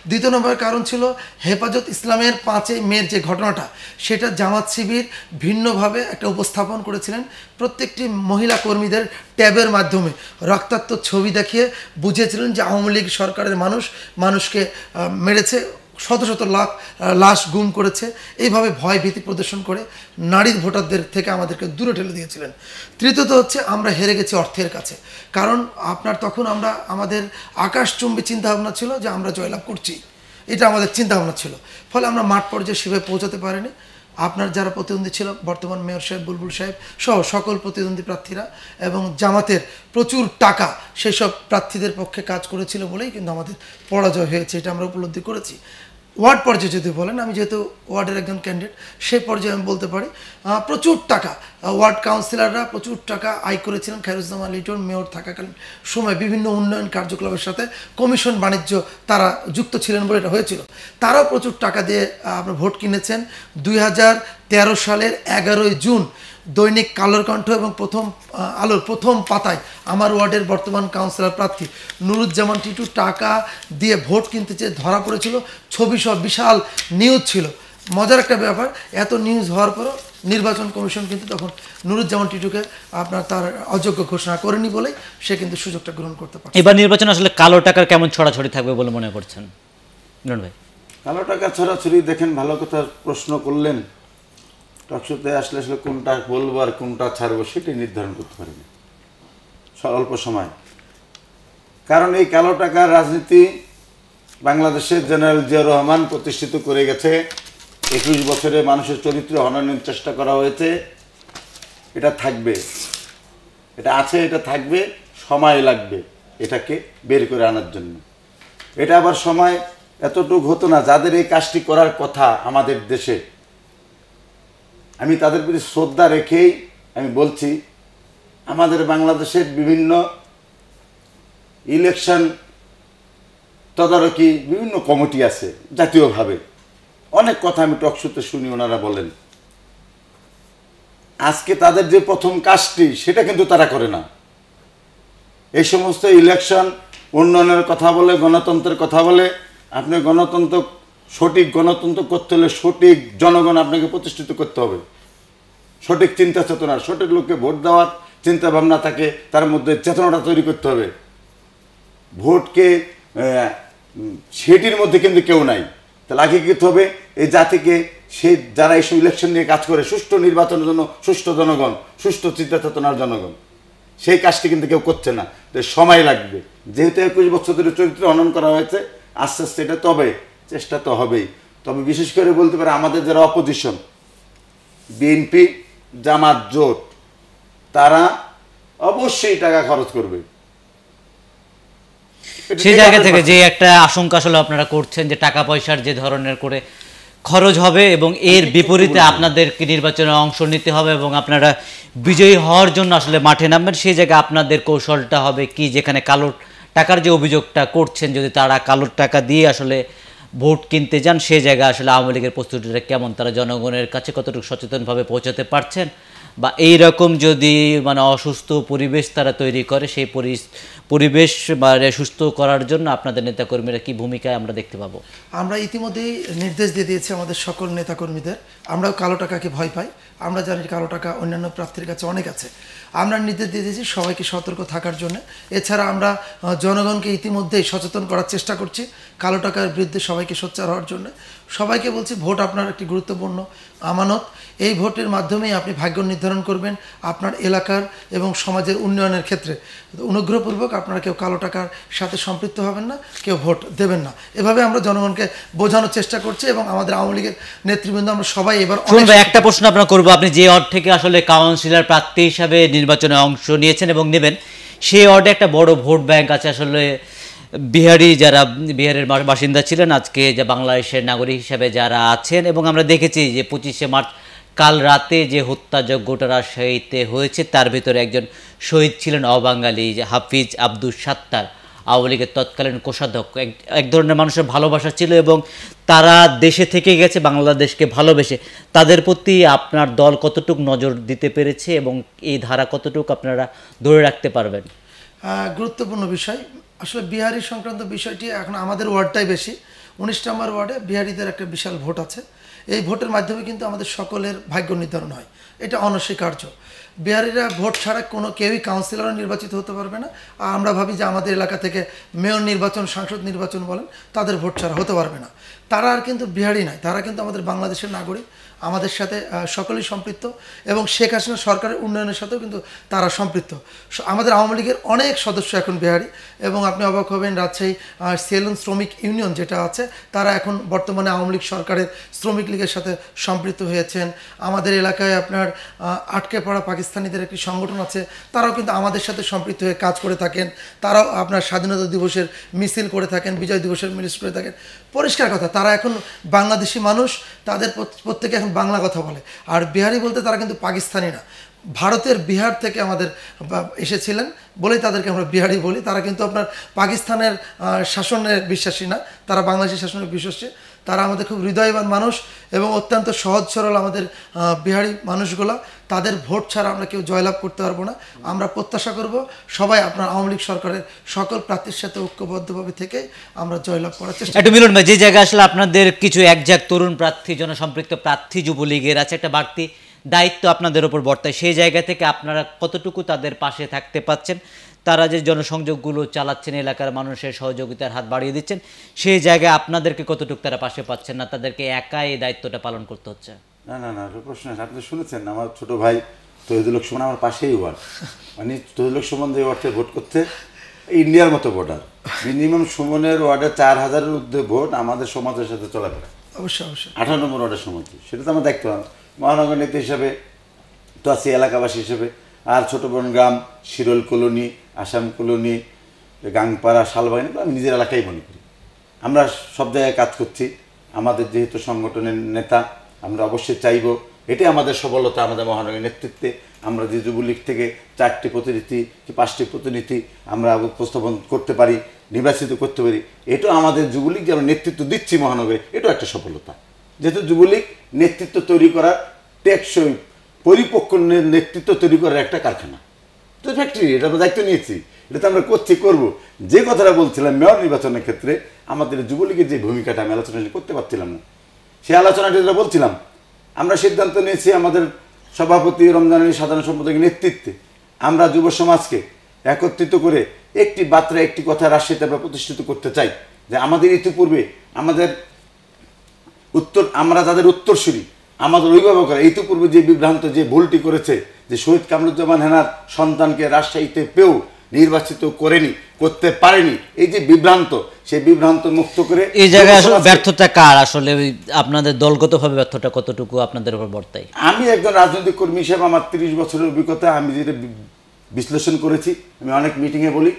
দ্বিতীয় নম্বরের কারণ ছিল হেফাজত ইসলামের পাঁচে মেয়ের যে ঘটনাটা সেটা জামাত শিবির ভিন্নভাবে একটা উপস্থাপন করেছিলেন প্রত্যেকটি মহিলা কর্মীদের ট্যাবের মাধ্যমে রক্তাক্ত ছবি দেখিয়ে বুঝিয়েছিলেন যে আওয়ামী লীগ সরকারের মানুষ মানুষকে মেরেছে শত শত লাখ লাশ গুম করেছে এইভাবে ভয় ভীতি প্রদর্শন করে নারীর ভোটারদের থেকে আমাদেরকে দূরে ঠেলে দিয়েছিলেন তৃতীয়ত হচ্ছে আমরা হেরে গেছি অর্থের কাছে কারণ আপনার তখন আমরা আমাদের আকাশচুম্বী চিন্তাভাবনা ছিল যে আমরা জয়লাভ করছি এটা আমাদের চিন্তাভাবনা ছিল ফলে আমরা মাঠ পর্যায়ে সেভাবে পৌঁছাতে পারিনি আপনার যারা প্রতিদ্বন্দ্বী ছিল বর্তমান মেয়র সাহেব বুলবুল সাহেব সহ সকল প্রতিদ্বন্দ্বী প্রার্থীরা এবং জামাতের প্রচুর টাকা সেসব প্রার্থীদের পক্ষে কাজ করেছিল বলেই কিন্তু আমাদের পরাজয় হয়েছে এটা আমরা উপলব্ধি করেছি ওয়ার্ড পর্যায়ে যদি বলেন আমি যেহেতু ওয়ার্ডের একজন ক্যান্ডিডেট সেই পর্যায়ে আমি বলতে পারি প্রচুর টাকা ওয়ার্ড কাউন্সিলররা প্রচুর টাকা আয় করেছিলেন খায়রুজ্জামান লিটন মেয়র থাকাকালীন সময় বিভিন্ন উন্নয়ন কার্যকলাপের সাথে কমিশন বাণিজ্য তারা যুক্ত ছিলেন বলে এটা হয়েছিল তারাও প্রচুর টাকা দিয়ে আপনার ভোট কিনেছেন দুই সালের এগারোই জুন দৈনিক কালোর কণ্ঠ এবং প্রথম আলোর প্রথম পাতায় আমার ওয়ার্ডের বর্তমান কাউন্সিলর প্রার্থী নুরুজ্জামান টিটু টাকা দিয়ে ভোট কিনতে চেয়ে ধরা পড়েছিল ছবি সব বিশাল নিউজ ছিল মজার একটা ব্যাপার এত নিউজ হওয়ার পরও নির্বাচন কমিশন কিন্তু তখন নুরুজ্জামান টিটুকে আপনার তার অযোগ্য ঘোষণা করেনি বলে সে কিন্তু সুযোগটা গ্রহণ করতে পারে এবার নির্বাচন আসলে কালো টাকার কেমন ছড়াছড়ি থাকবে বলে মনে করছেন ভাই কালো টাকা ছড়াছড়ি দেখেন ভালো কথা প্রশ্ন করলেন টকশোতে আসলে আসলে কোনটা বলবো আর কোনটা ছাড়বো সেটি নির্ধারণ করতে পারি না অল্প সময় কারণ এই কালো টাকার রাজনীতি বাংলাদেশের জেনারেল জিয়া রহমান প্রতিষ্ঠিত করে গেছে একুশ বছরে মানুষের চরিত্র হননের চেষ্টা করা হয়েছে এটা থাকবে এটা আছে এটা থাকবে সময় লাগবে এটাকে বের করে আনার জন্য এটা আবার সময় এতটুকু হতো না যাদের এই কাজটি করার কথা আমাদের দেশে আমি তাদের প্রতি শ্রদ্ধা রেখেই আমি বলছি আমাদের বাংলাদেশের বিভিন্ন ইলেকশন তদারকি বিভিন্ন কমিটি আছে জাতীয়ভাবে অনেক কথা আমি টকশোতে শুনি ওনারা বলেন আজকে তাদের যে প্রথম কাজটি সেটা কিন্তু তারা করে না এই সমস্ত ইলেকশন উন্নয়নের কথা বলে গণতন্ত্রের কথা বলে আপনি গণতন্ত্র সঠিক গণতন্ত্র করতে হলে সঠিক জনগণ আপনাকে প্রতিষ্ঠিত করতে হবে সঠিক চিন্তা চেতনা সঠিক লোককে ভোট দেওয়ার চিন্তা ভাবনা থাকে তার মধ্যে চেতনাটা তৈরি করতে হবে ভোটকে সেটির মধ্যে কিন্তু কেউ নাই তাহলে আগে কী হবে এই জাতিকে সে যারা এইসব ইলেকশন নিয়ে কাজ করে সুষ্ঠু নির্বাচনের জন্য সুষ্ঠু জনগণ সুষ্ঠু চিন্তা চেতনার জনগণ সেই কাজটি কিন্তু কেউ করছে না সময় লাগবে যেহেতু একুশ বছর ধরে চরিত্র হনন করা হয়েছে আস্তে আস্তে এটা তবে চেষ্টা তো হবেই তবে বিশেষ করে বলতে পারে আমাদের যারা অপোজিশন বিএনপি জামাত জোট তারা অবশ্যই টাকা খরচ করবে সেই জায়গা থেকে যে একটা আশঙ্কা আসলে আপনারা করছেন যে টাকা পয়সার যে ধরনের করে খরচ হবে এবং এর বিপরীতে আপনাদেরকে নির্বাচনে অংশ নিতে হবে এবং আপনারা বিজয়ী হওয়ার জন্য আসলে মাঠে নামবেন সেই জায়গায় আপনাদের কৌশলটা হবে কি যেখানে কালো টাকার যে অভিযোগটা করছেন যদি তারা কালো টাকা দিয়ে আসলে ভোট কিনতে যান সে জায়গায় আসলে আওয়ামী লীগের প্রস্তুতিটা কেমন তারা জনগণের কাছে কতটুকু সচেতনভাবে পৌঁছাতে পারছেন বা এই রকম যদি মানে অসুস্থ পরিবেশ তারা তৈরি করে সেই পরিবেশ মানে সুস্থ করার জন্য আপনাদের নেতাকর্মীরা কি ভূমিকায় আমরা দেখতে পাবো আমরা ইতিমধ্যেই নির্দেশ দিয়ে দিয়েছি আমাদের সকল নেতাকর্মীদের আমরাও কালো টাকাকে ভয় পাই আমরা জানি কালো টাকা অন্যান্য প্রার্থীর কাছে অনেক আছে আমরা নির্দেশ দিয়ে দিয়েছি সবাইকে সতর্ক থাকার জন্য এছাড়া আমরা জনগণকে ইতিমধ্যেই সচেতন করার চেষ্টা করছি কালো টাকার বিরুদ্ধে সবাইকে সোচ্চার হওয়ার জন্য সবাইকে বলছি ভোট আপনার একটি গুরুত্বপূর্ণ আমানত এই ভোটের মাধ্যমেই আপনি ভাগ্য নির্ধারণ করবেন আপনার এলাকার এবং সমাজের উন্নয়নের ক্ষেত্রে অনুগ্রহপূর্বক আপনারা কেউ কালো টাকার সাথে সম্পৃক্ত হবেন না কেউ ভোট দেবেন না এভাবে আমরা জনগণকে বোঝানোর চেষ্টা করছি এবং আমাদের আওয়ামী লীগের নেতৃবৃন্দ আমরা সবাই এবার একটা প্রশ্ন আপনার করবো আপনি যে অর্থ থেকে আসলে কাউন্সিলর প্রার্থী হিসাবে নির্বাচনে অংশ নিয়েছেন এবং নেবেন সেই অর্ডে একটা বড় ভোট ব্যাংক আছে আসলে বিহারি যারা বিহারের বাসিন্দা ছিলেন আজকে যে বাংলাদেশের নাগরিক হিসাবে যারা আছেন এবং আমরা দেখেছি যে পঁচিশে মার্চ কাল রাতে যে হত্যাযজ্ঞটা রাজশাহীতে হয়েছে তার ভিতরে একজন শহীদ ছিলেন যে হাফিজ আব্দুল সাত্তার আওয়ামী লীগের তৎকালীন কোষাধ্যক্ষ এক ধরনের মানুষের ভালোবাসা ছিল এবং তারা দেশে থেকে গেছে বাংলাদেশকে ভালোবেসে তাদের প্রতি আপনার দল কতটুক নজর দিতে পেরেছে এবং এই ধারা কতটুক আপনারা ধরে রাখতে পারবেন গুরুত্বপূর্ণ বিষয় আসলে বিহারি সংক্রান্ত বিষয়টি এখন আমাদের ওয়ার্ডটাই বেশি উনিশ নম্বর ওয়ার্ডে বিহারিদের একটা বিশাল ভোট আছে এই ভোটের মাধ্যমে কিন্তু আমাদের সকলের ভাগ্য নির্ধারণ হয় এটা অনস্বীকার্য বিহারিরা ভোট ছাড়া কোনো কেউই কাউন্সিলরও নির্বাচিত হতে পারবে না আর আমরা ভাবি যে আমাদের এলাকা থেকে মেয়র নির্বাচন সাংসদ নির্বাচন বলেন তাদের ভোট ছাড়া হতে পারবে না তারা আর কিন্তু বিহারি নয় তারা কিন্তু আমাদের বাংলাদেশের নাগরিক আমাদের সাথে সকলেই সম্পৃক্ত এবং শেখ হাসিনা সরকারের উন্নয়নের সাথেও কিন্তু তারা সম্পৃক্ত আমাদের আওয়ামী লীগের অনেক সদস্য এখন বিহারি এবং আপনি অবাক হবেন রাজশাহী সেলুন শ্রমিক ইউনিয়ন যেটা আছে তারা এখন বর্তমানে আওয়ামী লীগ সরকারের শ্রমিক লীগের সাথে সম্পৃক্ত হয়েছেন আমাদের এলাকায় আপনার আটকে পড়া পাকিস্তানিদের একটি সংগঠন আছে তারাও কিন্তু আমাদের সাথে সম্পৃক্ত হয়ে কাজ করে থাকেন তারাও আপনার স্বাধীনতা দিবসের মিছিল করে থাকেন বিজয় দিবসের মিছিল করে থাকেন পরিষ্কার কথা তারা এখন বাংলাদেশি মানুষ তাদের প্রত্যেকে এখন বাংলা কথা বলে আর বিহারি বলতে তারা কিন্তু পাকিস্তানি না ভারতের বিহার থেকে আমাদের এসেছিলেন বলেই তাদেরকে আমরা বিহারি বলি তারা কিন্তু আপনার পাকিস্তানের শাসনে বিশ্বাসী না তারা বাংলাদেশের শাসনে বিশ্বাসী তারা আমাদের খুব হৃদয়বান মানুষ এবং অত্যন্ত সহজ সরল আমাদের বিহারি মানুষগুলা তাদের ভোট ছাড়া আমরা কেউ জয়লাভ করতে পারবো না আমরা প্রত্যাশা করব সবাই আপনার আওয়ামী লীগ সরকারের সকল প্রার্থীর সাথে ঐক্যবদ্ধভাবে থেকে আমরা জয়লাভ করার চেষ্টা একটু মিলন ভাই যে জায়গায় আসলে আপনাদের কিছু একজাক তরুণ প্রার্থী জনসম্পৃক্ত প্রার্থী যুবলীগের আছে একটা বাড়তি দায়িত্ব আপনাদের ওপর বর্তায় সেই জায়গা থেকে আপনারা কতটুকু তাদের পাশে থাকতে পাচ্ছেন তারা যে জনসংযোগগুলো চালাচ্ছেন এলাকার মানুষের সহযোগিতার হাত বাড়িয়ে দিচ্ছেন সেই জায়গায় আপনাদেরকে কতটুকু তারা পাশে পাচ্ছেন না তাদেরকে একাই এই দায়িত্বটা পালন করতে হচ্ছে না না না প্রশ্ন আপনি শুনেছেন আমার ছোট ভাই তহিদুল সুমন আমার পাশেই ওয়ার্ড মানে তহিদুল সুমন যে ওয়ার্ডে ভোট করতে ইন্ডিয়ার মতো ভোটার মিনিমাম সুমনের ওয়ার্ডে চার হাজারের ঊর্ধ্বে ভোট আমাদের সমাজের সাথে চলাফেরা অবশ্যই অবশ্যই আঠারো নম্বর ওয়ার্ডের সমাজ সেটা তো আমার দেখতে হবে মহানগর নেতা হিসাবে তোয়াসি এলাকাবাসী হিসেবে আর ছোট বোন গ্রাম শিরল কলোনি আসাম কলোনি গাংপাড়া শালবাগান এগুলো আমি নিজের এলাকায় মনে করি আমরা সব জায়গায় কাজ করছি আমাদের যেহেতু সংগঠনের নেতা আমরা অবশ্যই চাইব এটাই আমাদের সফলতা আমাদের মহানগরের নেতৃত্বে আমরা যে যুবলীগ থেকে চারটি প্রতিনিধি কি পাঁচটি প্রতিনিধি আমরা উপস্থাপন করতে পারি নির্বাচিত করতে পারি এটাও আমাদের যুবলীগ আমরা নেতৃত্ব দিচ্ছি মহানগরে এটাও একটা সফলতা যেহেতু যুবলীগ নেতৃত্ব তৈরি করার টেকসই পরিপক্ক নেতৃত্ব তৈরি করার একটা কারখানা তো ফ্যাক্টরি এটা আমরা দায়িত্ব নিয়েছি এটা তো আমরা করছি করব যে কথাটা বলছিলাম মেয়র নির্বাচনের ক্ষেত্রে আমাদের যুবলীগের যে ভূমিকাটা আমি আলোচনা করতে পারছিলাম না সেই আলোচনাটি যেটা বলছিলাম আমরা সিদ্ধান্ত নিয়েছি আমাদের সভাপতি রমজানের সাধারণ সম্পাদকের নেতৃত্বে আমরা যুব সমাজকে একত্রিত করে একটি বার্তা একটি কথা রাশিয়াতে আমরা প্রতিষ্ঠিত করতে চাই যে আমাদের ইতিপূর্বে আমাদের উত্তর আমরা তাদের উত্তরসূরি আমাদের অভিভাবকরা ইতিপূর্বে যে বিভ্রান্ত যে ভুলটি করেছে যে শহীদ কামরুজ্জামান হেনার সন্তানকে রাজশাহীতে পেয়েও নির্বাচিত করেনি করতে পারেনি এই যে বিভ্রান্ত সেই বিভ্রান্ত মুক্ত করে এই জায়গায় আসলে ব্যর্থতা কার আসলে আপনাদের দলগতভাবে ব্যর্থতা কতটুকু আপনাদের উপর বর্তায় আমি একজন রাজনৈতিক কর্মী হিসেবে আমার তিরিশ বছরের অভিজ্ঞতা আমি যেটা বিশ্লেষণ করেছি আমি অনেক মিটিংয়ে বলি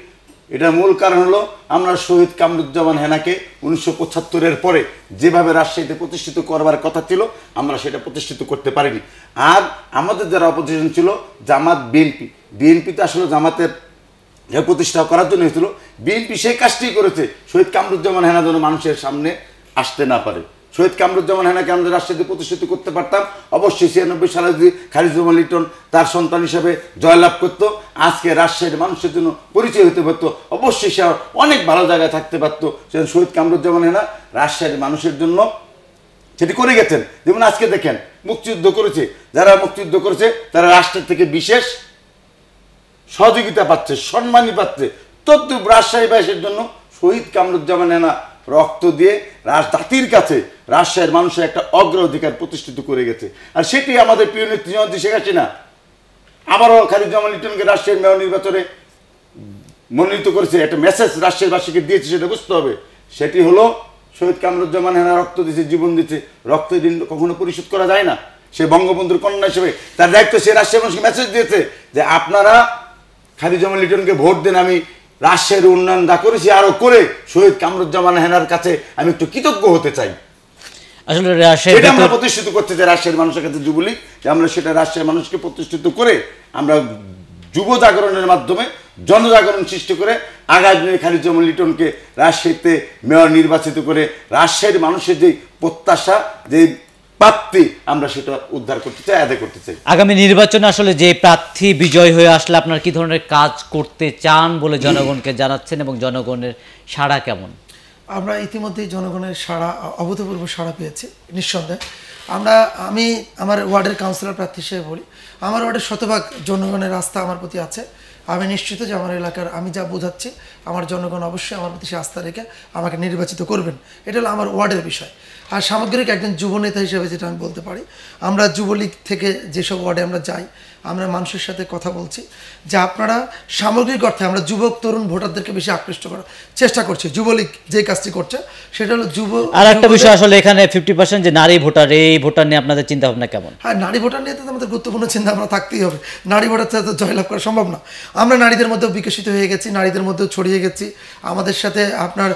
এটার মূল কারণ হলো আমরা শহীদ কামরুজ্জামান হেনাকে উনিশশো পঁচাত্তরের পরে যেভাবে রাজশাহীতে প্রতিষ্ঠিত করবার কথা ছিল আমরা সেটা প্রতিষ্ঠিত করতে পারিনি আর আমাদের যারা অপোজিশন ছিল জামাত বিএনপি বিএনপি তো আসলে জামাতের প্রতিষ্ঠা করার জন্য হয়েছিল বিএনপি সেই কাজটি করেছে শহীদ কামরুজ্জামান হেনা যেন মানুষের সামনে আসতে না পারে শহীদ কামরুজ্জামান হেনাকে আমরা রাষ্ট্রপতি প্রতিষ্ঠিত করতে পারতাম অবশ্যই ছিয়ানব্বই সালে যদি খারিজুম লিটন তার সন্তান হিসেবে জয়লাভ করত আজকে রাজশাহীর মানুষের জন্য পরিচয় হতে পারত অবশ্যই সে অনেক ভালো জায়গায় থাকতে পারত সে শহীদ কামরুজ্জামান হেনা রাজশাহীর মানুষের জন্য সেটি করে গেছেন যেমন আজকে দেখেন মুক্তিযুদ্ধ করেছে যারা মুক্তিযুদ্ধ করেছে তারা রাষ্ট্রের থেকে বিশেষ সহযোগিতা পাচ্ছে সম্মানই পাচ্ছে তদ্রুপ রাজশাহীবাসীর জন্য শহীদ কামরুজ্জামান হেনা রক্ত দিয়ে রাজ জাতির কাছে রাজশাহীর মানুষের একটা অগ্রাধিকার প্রতিষ্ঠিত করে গেছে আর সেটি আমাদের প্রিয় নেতৃত্ব শেখ হাসিনা আবারও খালিদুজ্জামান লিটনকে রাজশাহীর মেয়র নির্বাচনে মনোনীত করেছে একটা মেসেজ বাসীকে দিয়েছে সেটা বুঝতে হবে সেটি হলো শহীদ কামরুজ্জামান হেনা রক্ত দিয়েছে জীবন দিচ্ছে রক্তের ঋণ কখনো পরিশোধ করা যায় না সে বঙ্গবন্ধুর কন্যা হিসেবে তার দায়িত্ব সে রাজশাহী মানুষকে মেসেজ দিয়েছে যে আপনারা খালিদুজ্জামান লিটনকে ভোট দেন আমি রাজশাহীর উন্নয়ন দা করেছি আরো করে শহীদ কামরুজ্জামান হেনার কাছে আমি একটু কৃতজ্ঞ হতে চাই আসলে রাজশাহী এটা আমরা প্রতিষ্ঠিত করতে চাই রাজশাহীর মানুষের কাছে যুবলি যে আমরা সেটা রাজশাহীর মানুষকে প্রতিষ্ঠিত করে আমরা যুব জাগরণের মাধ্যমে জনজাগরণ সৃষ্টি করে আগামী দিনে খালিজমল লিটনকে রাজশাহীতে মেয়র নির্বাচিত করে রাজশাহীর মানুষের যে প্রত্যাশা যে প্রার্থী আমরা সেটা উদ্ধার করতে চাই আদায় করতে চাই আগামী নির্বাচনে আসলে যে প্রার্থী বিজয় হয়ে আসলে আপনার কি ধরনের কাজ করতে চান বলে জনগণকে জানাচ্ছেন এবং জনগণের সাড়া কেমন আমরা ইতিমধ্যে জনগণের সাড়া অভূতপূর্ব সাড়া পেয়েছি নিঃসন্দেহে আমরা আমি আমার ওয়ার্ডের কাউন্সিলর প্রার্থী হিসেবে বলি আমার ওয়ার্ডের শতভাগ জনগণের রাস্তা আমার প্রতি আছে আমি নিশ্চিত যে আমার এলাকার আমি যা বোঝাচ্ছি আমার জনগণ অবশ্যই আমার প্রতি সে আস্থা রেখে আমাকে নির্বাচিত করবেন এটা হলো আমার ওয়ার্ডের বিষয় আর সামগ্রিক একজন যুবনেতা হিসেবে যেটা আমি বলতে পারি আমরা যুবলীগ থেকে যেসব ওয়ার্ডে আমরা যাই আমরা মানুষের সাথে কথা বলছি যে আপনারা সামগ্রিক অর্থে আমরা যুবক তরুণ ভোটারদেরকে বেশি আকৃষ্ট করার চেষ্টা করছি যুবলীগ যে কাজটি করছে সেটা হলো যুব আর একটা বিষয় আসলে এখানে ফিফটি যে নারী ভোটার এই ভোটার নিয়ে আপনাদের চিন্তা ভাবনা কেমন হ্যাঁ নারী ভোটার নিয়ে তো আমাদের গুরুত্বপূর্ণ চিন্তা ভাবনা থাকতেই হবে নারী ভোটার তো জয়লাভ করা সম্ভব না আমরা নারীদের মধ্যেও বিকশিত হয়ে গেছি নারীদের মধ্যেও ছড়িয়ে গেছি আমাদের সাথে আপনার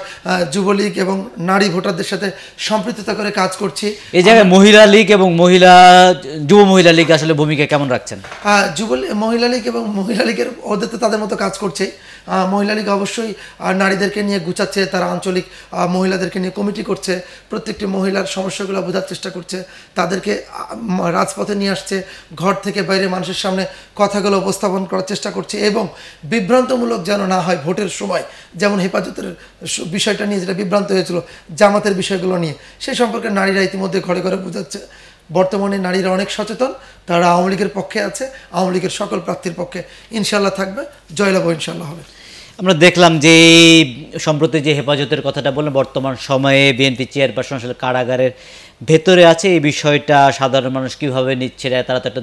যুবলীগ এবং নারী ভোটারদের সাথে সম্পৃক্ততা করে কাজ করছি এই জায়গায় মহিলা লীগ এবং মহিলা যুব মহিলা লীগ আসলে ভূমিকা কেমন রাখছেন যুবলী মহিলা লীগ এবং মহিলা লীগের ওদের তো তাদের মতো কাজ করছে মহিলা লীগ অবশ্যই নারীদেরকে নিয়ে গুছাচ্ছে তারা আঞ্চলিক মহিলাদেরকে নিয়ে কমিটি করছে প্রত্যেকটি মহিলার সমস্যাগুলো বোঝার চেষ্টা করছে তাদেরকে রাজপথে নিয়ে আসছে ঘর থেকে বাইরে মানুষের সামনে কথাগুলো উপস্থাপন করার চেষ্টা করছে এবং বিভ্রান্তমূলক যেন না হয় ভোটের সময় যেমন হেফাজতের বিষয়টা নিয়ে যেটা বিভ্রান্ত হয়েছিল জামাতের বিষয়গুলো নিয়ে সে সম্পর্কে নারীরা ইতিমধ্যে ঘরে ঘরে বোঝাচ্ছে বর্তমানে নারীরা অনেক সচেতন তারা আওয়ামী লীগের পক্ষে আছে আওয়ামী লীগের সকল প্রার্থীর পক্ষে ইনশাল্লাহ থাকবে জয়লাভ ইনশাল্লাহ হবে আমরা দেখলাম যে সম্প্রতি যে হেফাজতের কথাটা বললাম বর্তমান সময়ে বিএনপি চেয়ারপারসন আসলে কারাগারের ভেতরে আছে এই বিষয়টা সাধারণ মানুষ কীভাবে নিচ্ছে তারা তো একটা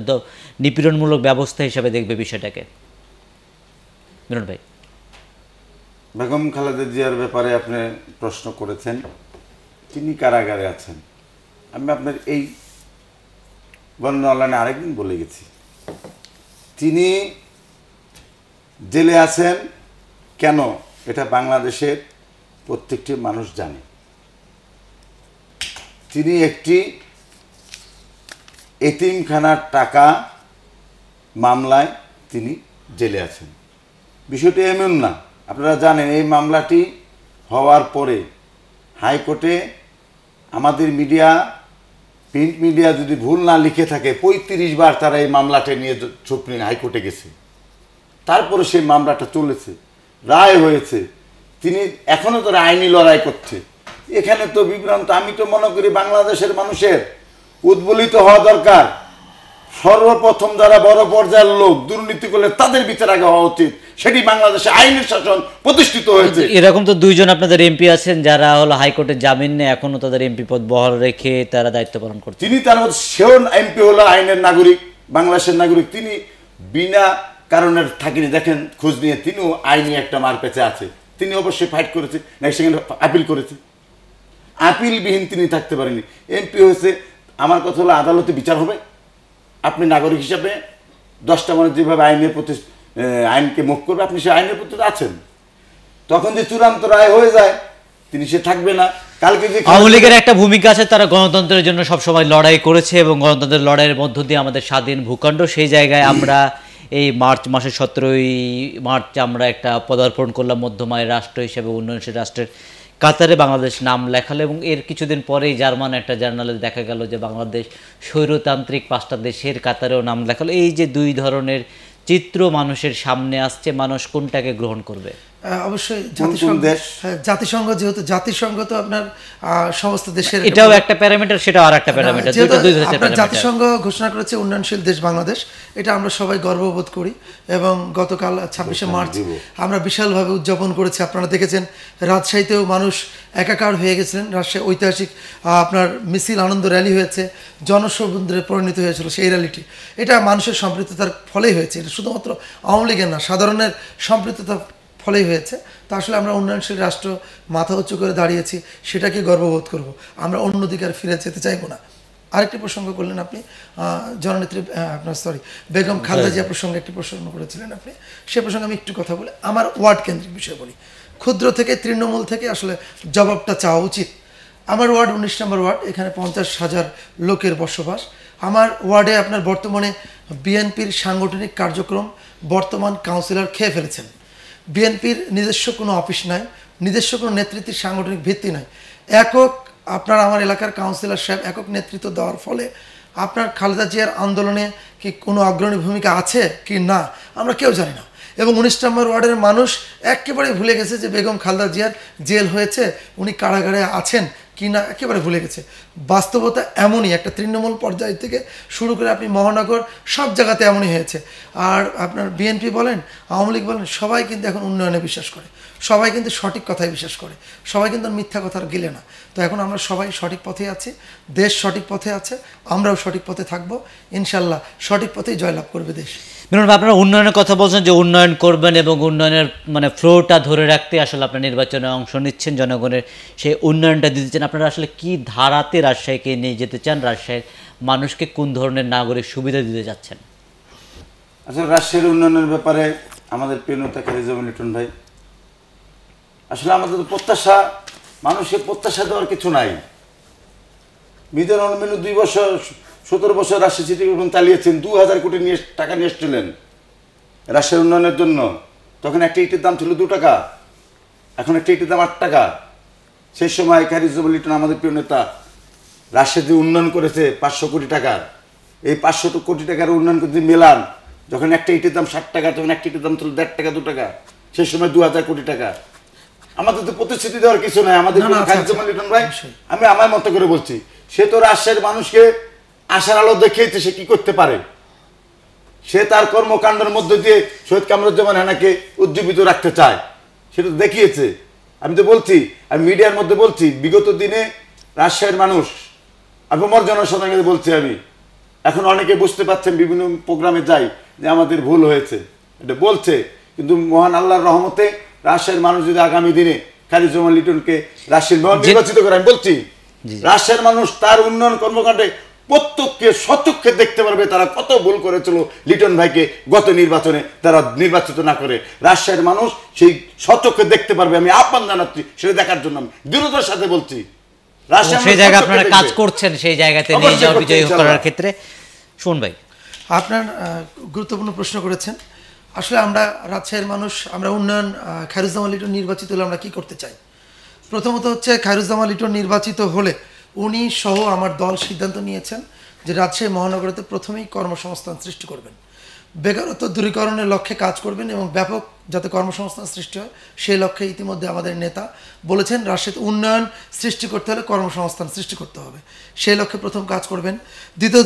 নিপীড়নমূলক ব্যবস্থা হিসাবে দেখবে বিষয়টাকে মিরন ভাই বেগম খালেদা জিয়ার ব্যাপারে আপনি প্রশ্ন করেছেন তিনি কারাগারে আছেন আমি আপনার এই বর্ণনা অনলাইনে আরেকদিন বলে গেছি তিনি জেলে আছেন কেন এটা বাংলাদেশের প্রত্যেকটি মানুষ জানে তিনি একটি এতিমখানার টাকা মামলায় তিনি জেলে আছেন বিষয়টি এমন না আপনারা জানেন এই মামলাটি হওয়ার পরে হাইকোর্টে আমাদের মিডিয়া প্রিন্ট মিডিয়া যদি ভুল না লিখে থাকে পঁয়ত্রিশ বার তারা এই মামলাটা নিয়ে সুপ্রিম হাইকোর্টে গেছে তারপরে সেই মামলাটা চলেছে রায় হয়েছে তিনি এখনও তো আইনি লড়াই করছে এখানে তো বিভ্রান্ত আমি তো মনে করি বাংলাদেশের মানুষের উদ্বলিত হওয়া দরকার সর্বপ্রথম যারা বড় পর্যায়ের লোক দুর্নীতি করলে তাদের বিচার আগে হওয়া উচিত সেটি বাংলাদেশে আইনের শাসন প্রতিষ্ঠিত হয়েছে এরকম তো দুইজন আপনাদের এমপি আছেন যারা হলো হাইকোর্টে জামিন নেই এখনো তাদের এমপি পদ বহাল রেখে তারা দায়িত্ব পালন করছে তিনি তার সেও এমপি হলো আইনের নাগরিক বাংলাদেশের নাগরিক তিনি বিনা কারণের থাকিনি দেখেন খোঁজ নিয়ে তিনিও আইনি একটা মার মারপেচে আছে তিনি অবশ্যই ফাইট করেছে না সেখানে আপিল করেছে আপিলবিহীন তিনি থাকতে পারেনি এমপি হয়েছে আমার কথা হলো আদালতে বিচার হবে আপনি নাগরিক হিসাবে দশটা মানুষ যেভাবে আইনের প্রতি আইনকে মুখ করবে আপনি সে আইনের প্রতি আছেন তখন যে চূড়ান্ত রায় হয়ে যায় তিনি সে থাকবে না কালকে যে একটা ভূমিকা আছে তারা গণতন্ত্রের জন্য সবসময় লড়াই করেছে এবং গণতন্ত্রের লড়াইয়ের মধ্য দিয়ে আমাদের স্বাধীন ভূখণ্ড সেই জায়গায় আমরা এই মার্চ মাসের সতেরোই মার্চ আমরা একটা পদার্পণ করলাম মধ্যমায়ের রাষ্ট্র হিসেবে উন্নয়নশীল রাষ্ট্রের কাতারে বাংলাদেশ নাম লেখালো এবং এর কিছুদিন পরেই জার্মান একটা জার্নালে দেখা গেল যে বাংলাদেশ স্বৈরতান্ত্রিক পাঁচটা দেশের কাতারেও নাম লেখালো এই যে দুই ধরনের চিত্র মানুষের সামনে আসছে মানুষ কোনটাকে গ্রহণ করবে অবশ্যই জাতিসংঘ হ্যাঁ, জাতিসংঘ যেহেতু জাতিসংঘ তো আপনার সমস্ত দেশের এটাও একটা প্যারামিটার আর একটা প্যারামিটার জাতিসংঘ ঘোষণা করেছে উন্নয়নশীল দেশ বাংলাদেশ এটা আমরা সবাই গর্ববোধ করি এবং গতকাল ছাব্বিশে মার্চ আমরা বিশালভাবে উদযাপন করেছি আপনারা দেখেছেন রাজশাহীতেও মানুষ একাকার হয়ে গেছিলেন রাজশাহী ঐতিহাসিক আপনার মিছিল আনন্দ র্যালি হয়েছে জনসমুদ্রে পরিণত হয়েছিল সেই র্যালিটি এটা মানুষের সম্পৃক্ততার ফলেই হয়েছে এটা শুধুমাত্র আওয়ামী লীগের না সাধারণের সম্পৃক্ততা ফলেই হয়েছে তো আসলে আমরা উন্নয়নশীল রাষ্ট্র মাথা উঁচু করে দাঁড়িয়েছি সেটাকে গর্ববোধ করব আমরা অন্যদিকে আর ফিরে যেতে চাইবো না আরেকটি প্রসঙ্গ করলেন আপনি জননেত্রী আপনার সরি বেগম খালেদা জিয়া প্রসঙ্গে একটি প্রসঙ্গ করেছিলেন আপনি সে প্রসঙ্গে আমি একটু কথা বলে আমার ওয়ার্ড কেন্দ্রিক বিষয় বলি ক্ষুদ্র থেকে তৃণমূল থেকে আসলে জবাবটা চাওয়া উচিত আমার ওয়ার্ড উনিশ নম্বর ওয়ার্ড এখানে পঞ্চাশ হাজার লোকের বসবাস আমার ওয়ার্ডে আপনার বর্তমানে বিএনপির সাংগঠনিক কার্যক্রম বর্তমান কাউন্সিলর খেয়ে ফেলেছেন বিএনপির নিজস্ব কোনো অফিস নাই নিজস্ব কোনো নেতৃত্বের সাংগঠনিক ভিত্তি নাই একক আপনার আমার এলাকার কাউন্সিলর সাহেব একক নেতৃত্ব দেওয়ার ফলে আপনার খালেদা জিয়ার আন্দোলনে কি কোনো অগ্রণী ভূমিকা আছে কি না আমরা কেউ জানি না এবং উনিশ নম্বর ওয়ার্ডের মানুষ একেবারে ভুলে গেছে যে বেগম খালেদা জিয়ার জেল হয়েছে উনি কারাগারে আছেন কিনা একেবারে ভুলে গেছে বাস্তবতা এমনই একটা তৃণমূল পর্যায় থেকে শুরু করে আপনি মহানগর সব জায়গাতে এমনই হয়েছে আর আপনার বিএনপি বলেন আওয়ামী লীগ বলেন সবাই কিন্তু এখন উন্নয়নে বিশ্বাস করে সবাই কিন্তু সঠিক কথাই বিশ্বাস করে সবাই কিন্তু মিথ্যা কথার গেলে না তো এখন আমরা সবাই সঠিক পথে আছি দেশ সঠিক পথে আছে আমরাও সঠিক পথে থাকবো ইনশাল্লাহ সঠিক পথেই জয়লাভ করবে দেশ মেরুন আপনারা উন্নয়নের কথা বলছেন যে উন্নয়ন করবেন এবং উন্নয়নের মানে ফ্লোটা ধরে রাখতে আসলে আপনার নির্বাচনে অংশ নিচ্ছেন জনগণের সেই উন্নয়নটা দিতে চান আপনারা আসলে কি ধারাতে রাজশাহীকে নিয়ে যেতে চান রাজশাহীর মানুষকে কোন ধরনের নাগরিক সুবিধা দিতে চাচ্ছেন আসলে আচ্ছা, রাজশাহীর উন্নয়নের ব্যাপারে আমাদের প্রিয় নেতা লিটন ভাই আসলে আমাদের প্রত্যাশা মানুষের প্রত্যাশা দেওয়ার কিছু নাই মিদের অনুমেনু দুই বছর সতেরো বছর রাশিয়া সিটি কর্পোরেশন চালিয়েছেন দু হাজার কোটি নিয়ে টাকা নিয়ে এসেছিলেন রাশিয়ার উন্নয়নের জন্য তখন একটা ইটের দাম ছিল দু টাকা এখন একটা ইটের দাম আট টাকা সেই সময় ক্যারিজবল ইটন আমাদের প্রিয় নেতা রাশিয়া যে উন্নয়ন করেছে পাঁচশো কোটি টাকার এই পাঁচশো কোটি টাকার উন্নয়ন যদি মেলান যখন একটা ইটের দাম ষাট টাকা তখন একটা ইটের দাম ছিল দেড় টাকা দু টাকা সেই সময় দু হাজার কোটি টাকা আমাদের তো প্রতিশ্রুতি দেওয়ার কিছু নাই আমাদের আচ্ছা, আচ্ছা। আমি আমার মতো করে বলছি সে তো রাজশাহীর মানুষকে আশার আলো দেখিয়েছে সে কি করতে পারে সে তার কর্মকাণ্ডের মধ্যে দিয়ে শহীদ কামরুজ্জামান হেনাকে উজ্জীবিত রাখতে চায় সেটা তো দেখিয়েছে আমি তো বলছি আমি মিডিয়ার মধ্যে বলছি বিগত দিনে রাজশাহীর মানুষ আপনার জনসাধারণকে বলছি আমি এখন অনেকে বুঝতে পারছেন বিভিন্ন প্রোগ্রামে যাই যে আমাদের ভুল হয়েছে এটা বলছে কিন্তু মহান আল্লাহর রহমতে রাজশাহীর মানুষ যদি আগামী দিনে জমান লিটনকে রাজশাহীর মেয়র নির্বাচিত করে আমি বলছি রাজশাহীর মানুষ তার উন্নয়ন কর্মকাণ্ডে প্রত্যেককে সচক্ষে দেখতে পারবে তারা কত ভুল করেছিল লিটন ভাইকে গত নির্বাচনে তারা নির্বাচিত না করে রাজশাহীর মানুষ সেই সচক্ষে দেখতে পারবে আমি আহ্বান জানাচ্ছি সেটা দেখার জন্য আমি দৃঢ়তার সাথে বলছি সেই জায়গা আপনারা কাজ করছেন সেই জায়গাতে নিয়ে যাওয়ার বিজয়ী করার ক্ষেত্রে শুন ভাই আপনার গুরুত্বপূর্ণ প্রশ্ন করেছেন আসলে আমরা রাজশাহীর মানুষ আমরা উন্নয়ন খায়রুজ্জামান লিটন নির্বাচিত হলে আমরা কি করতে চাই প্রথমত হচ্ছে খায়রুজ্জামান লিটন নির্বাচিত হলে উনি সহ আমার দল সিদ্ধান্ত নিয়েছেন যে রাজশাহী মহানগরীতে প্রথমেই কর্মসংস্থান সৃষ্টি করবেন বেকারত্ব দূরীকরণের লক্ষ্যে কাজ করবেন এবং ব্যাপক যাতে কর্মসংস্থান সৃষ্টি হয় সেই লক্ষ্যে ইতিমধ্যে আমাদের নেতা বলেছেন রাজশাহীতে উন্নয়ন সৃষ্টি করতে হলে কর্মসংস্থান সৃষ্টি করতে হবে সেই লক্ষ্যে প্রথম কাজ করবেন দ্বিতীয়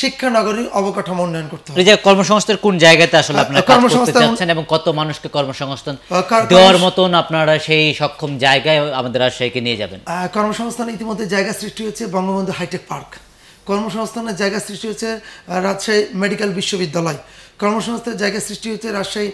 শিক্ষানগরী অবকাঠামো উন্নয়ন করতে হবে যে কর্মসংস্থান কোন জায়গাতে আসলে আপনারা কর্মসংস্থান করতে এবং কত মানুষকে কর্মসংস্থান দেওয়ার মতন আপনারা সেই সক্ষম জায়গায় আমাদের রাজশাহীকে নিয়ে যাবেন কর্মসংস্থান ইতিমধ্যে জায়গা সৃষ্টি হচ্ছে বঙ্গবন্ধু হাইটেক পার্ক কর্মসংস্থানের জায়গা সৃষ্টি হচ্ছে রাজশাহী মেডিকেল বিশ্ববিদ্যালয় কর্মসংস্থার জায়গা সৃষ্টি হচ্ছে রাজশাহী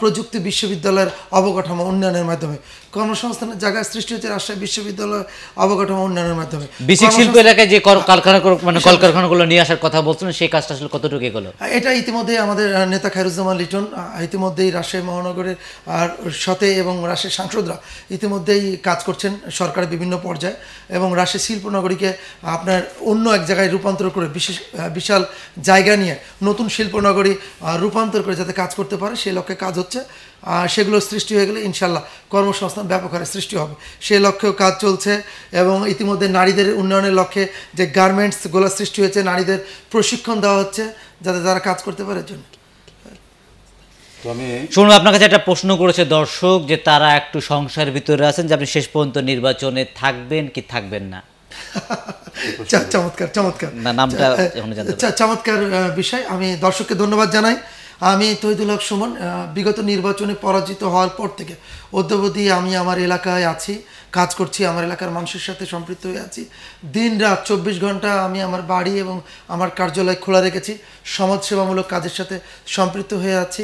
প্রযুক্তি বিশ্ববিদ্যালয়ের অবকাঠামো উন্নয়নের মাধ্যমে কর্মসংস্থানের জায়গা সৃষ্টি হচ্ছে রাজশাহী বিশ্ববিদ্যালয় অবকাঠামো উন্নয়নের মাধ্যমে বিশেষ শিল্প এলাকায় যে কলকারখানা মানে কলকারখানাগুলো নিয়ে আসার কথা বলছেন সেই কাজটা আসলে কতটুকু এগোলো এটা ইতিমধ্যেই আমাদের নেতা খায়রুজ্জামান লিটন ইতিমধ্যেই রাজশাহী মহানগরের আর সাথে এবং রাজশাহীর সাংসদরা ইতিমধ্যেই কাজ করছেন সরকারের বিভিন্ন পর্যায়ে এবং রাজশাহী শিল্পনগরীকে আপনার অন্য এক জায়গায় রূপান্তর করে বিশেষ বিশাল জায়গা নিয়ে নতুন শিল্পনগরী রূপান্তর করে যাতে কাজ করতে পারে সেই লক্ষ্যে কাজ হচ্ছে সেগুলো সৃষ্টি হয়ে গেলে ইনশাল্লাহ কর্মসংস্থান ব্যাপক হারে সৃষ্টি হবে সে লক্ষ্যেও কাজ চলছে এবং ইতিমধ্যে নারীদের উন্নয়নের লক্ষ্যে যে গার্মেন্টসগুলো সৃষ্টি হয়েছে নারীদের প্রশিক্ষণ দেওয়া হচ্ছে যাতে তারা কাজ করতে পারে জন্য শুনুন আপনার কাছে একটা প্রশ্ন করেছে দর্শক যে তারা একটু সংসার ভিতরে আছেন যে আপনি শেষ পর্যন্ত নির্বাচনে থাকবেন কি থাকবেন না চমৎকার চমৎকার চমৎকার বিষয় আমি দর্শককে ধন্যবাদ জানাই আমি তৈদুল হক সুমন বিগত নির্বাচনে পরাজিত হওয়ার পর থেকে অদ্যাবধি আমি আমার এলাকায় আছি কাজ করছি আমার এলাকার মানুষের সাথে সম্পৃক্ত হয়ে আছি দিন রাত চব্বিশ ঘন্টা আমি আমার বাড়ি এবং আমার কার্যালয় খোলা রেখেছি সমাজসেবামূলক কাজের সাথে সম্পৃক্ত হয়ে আছি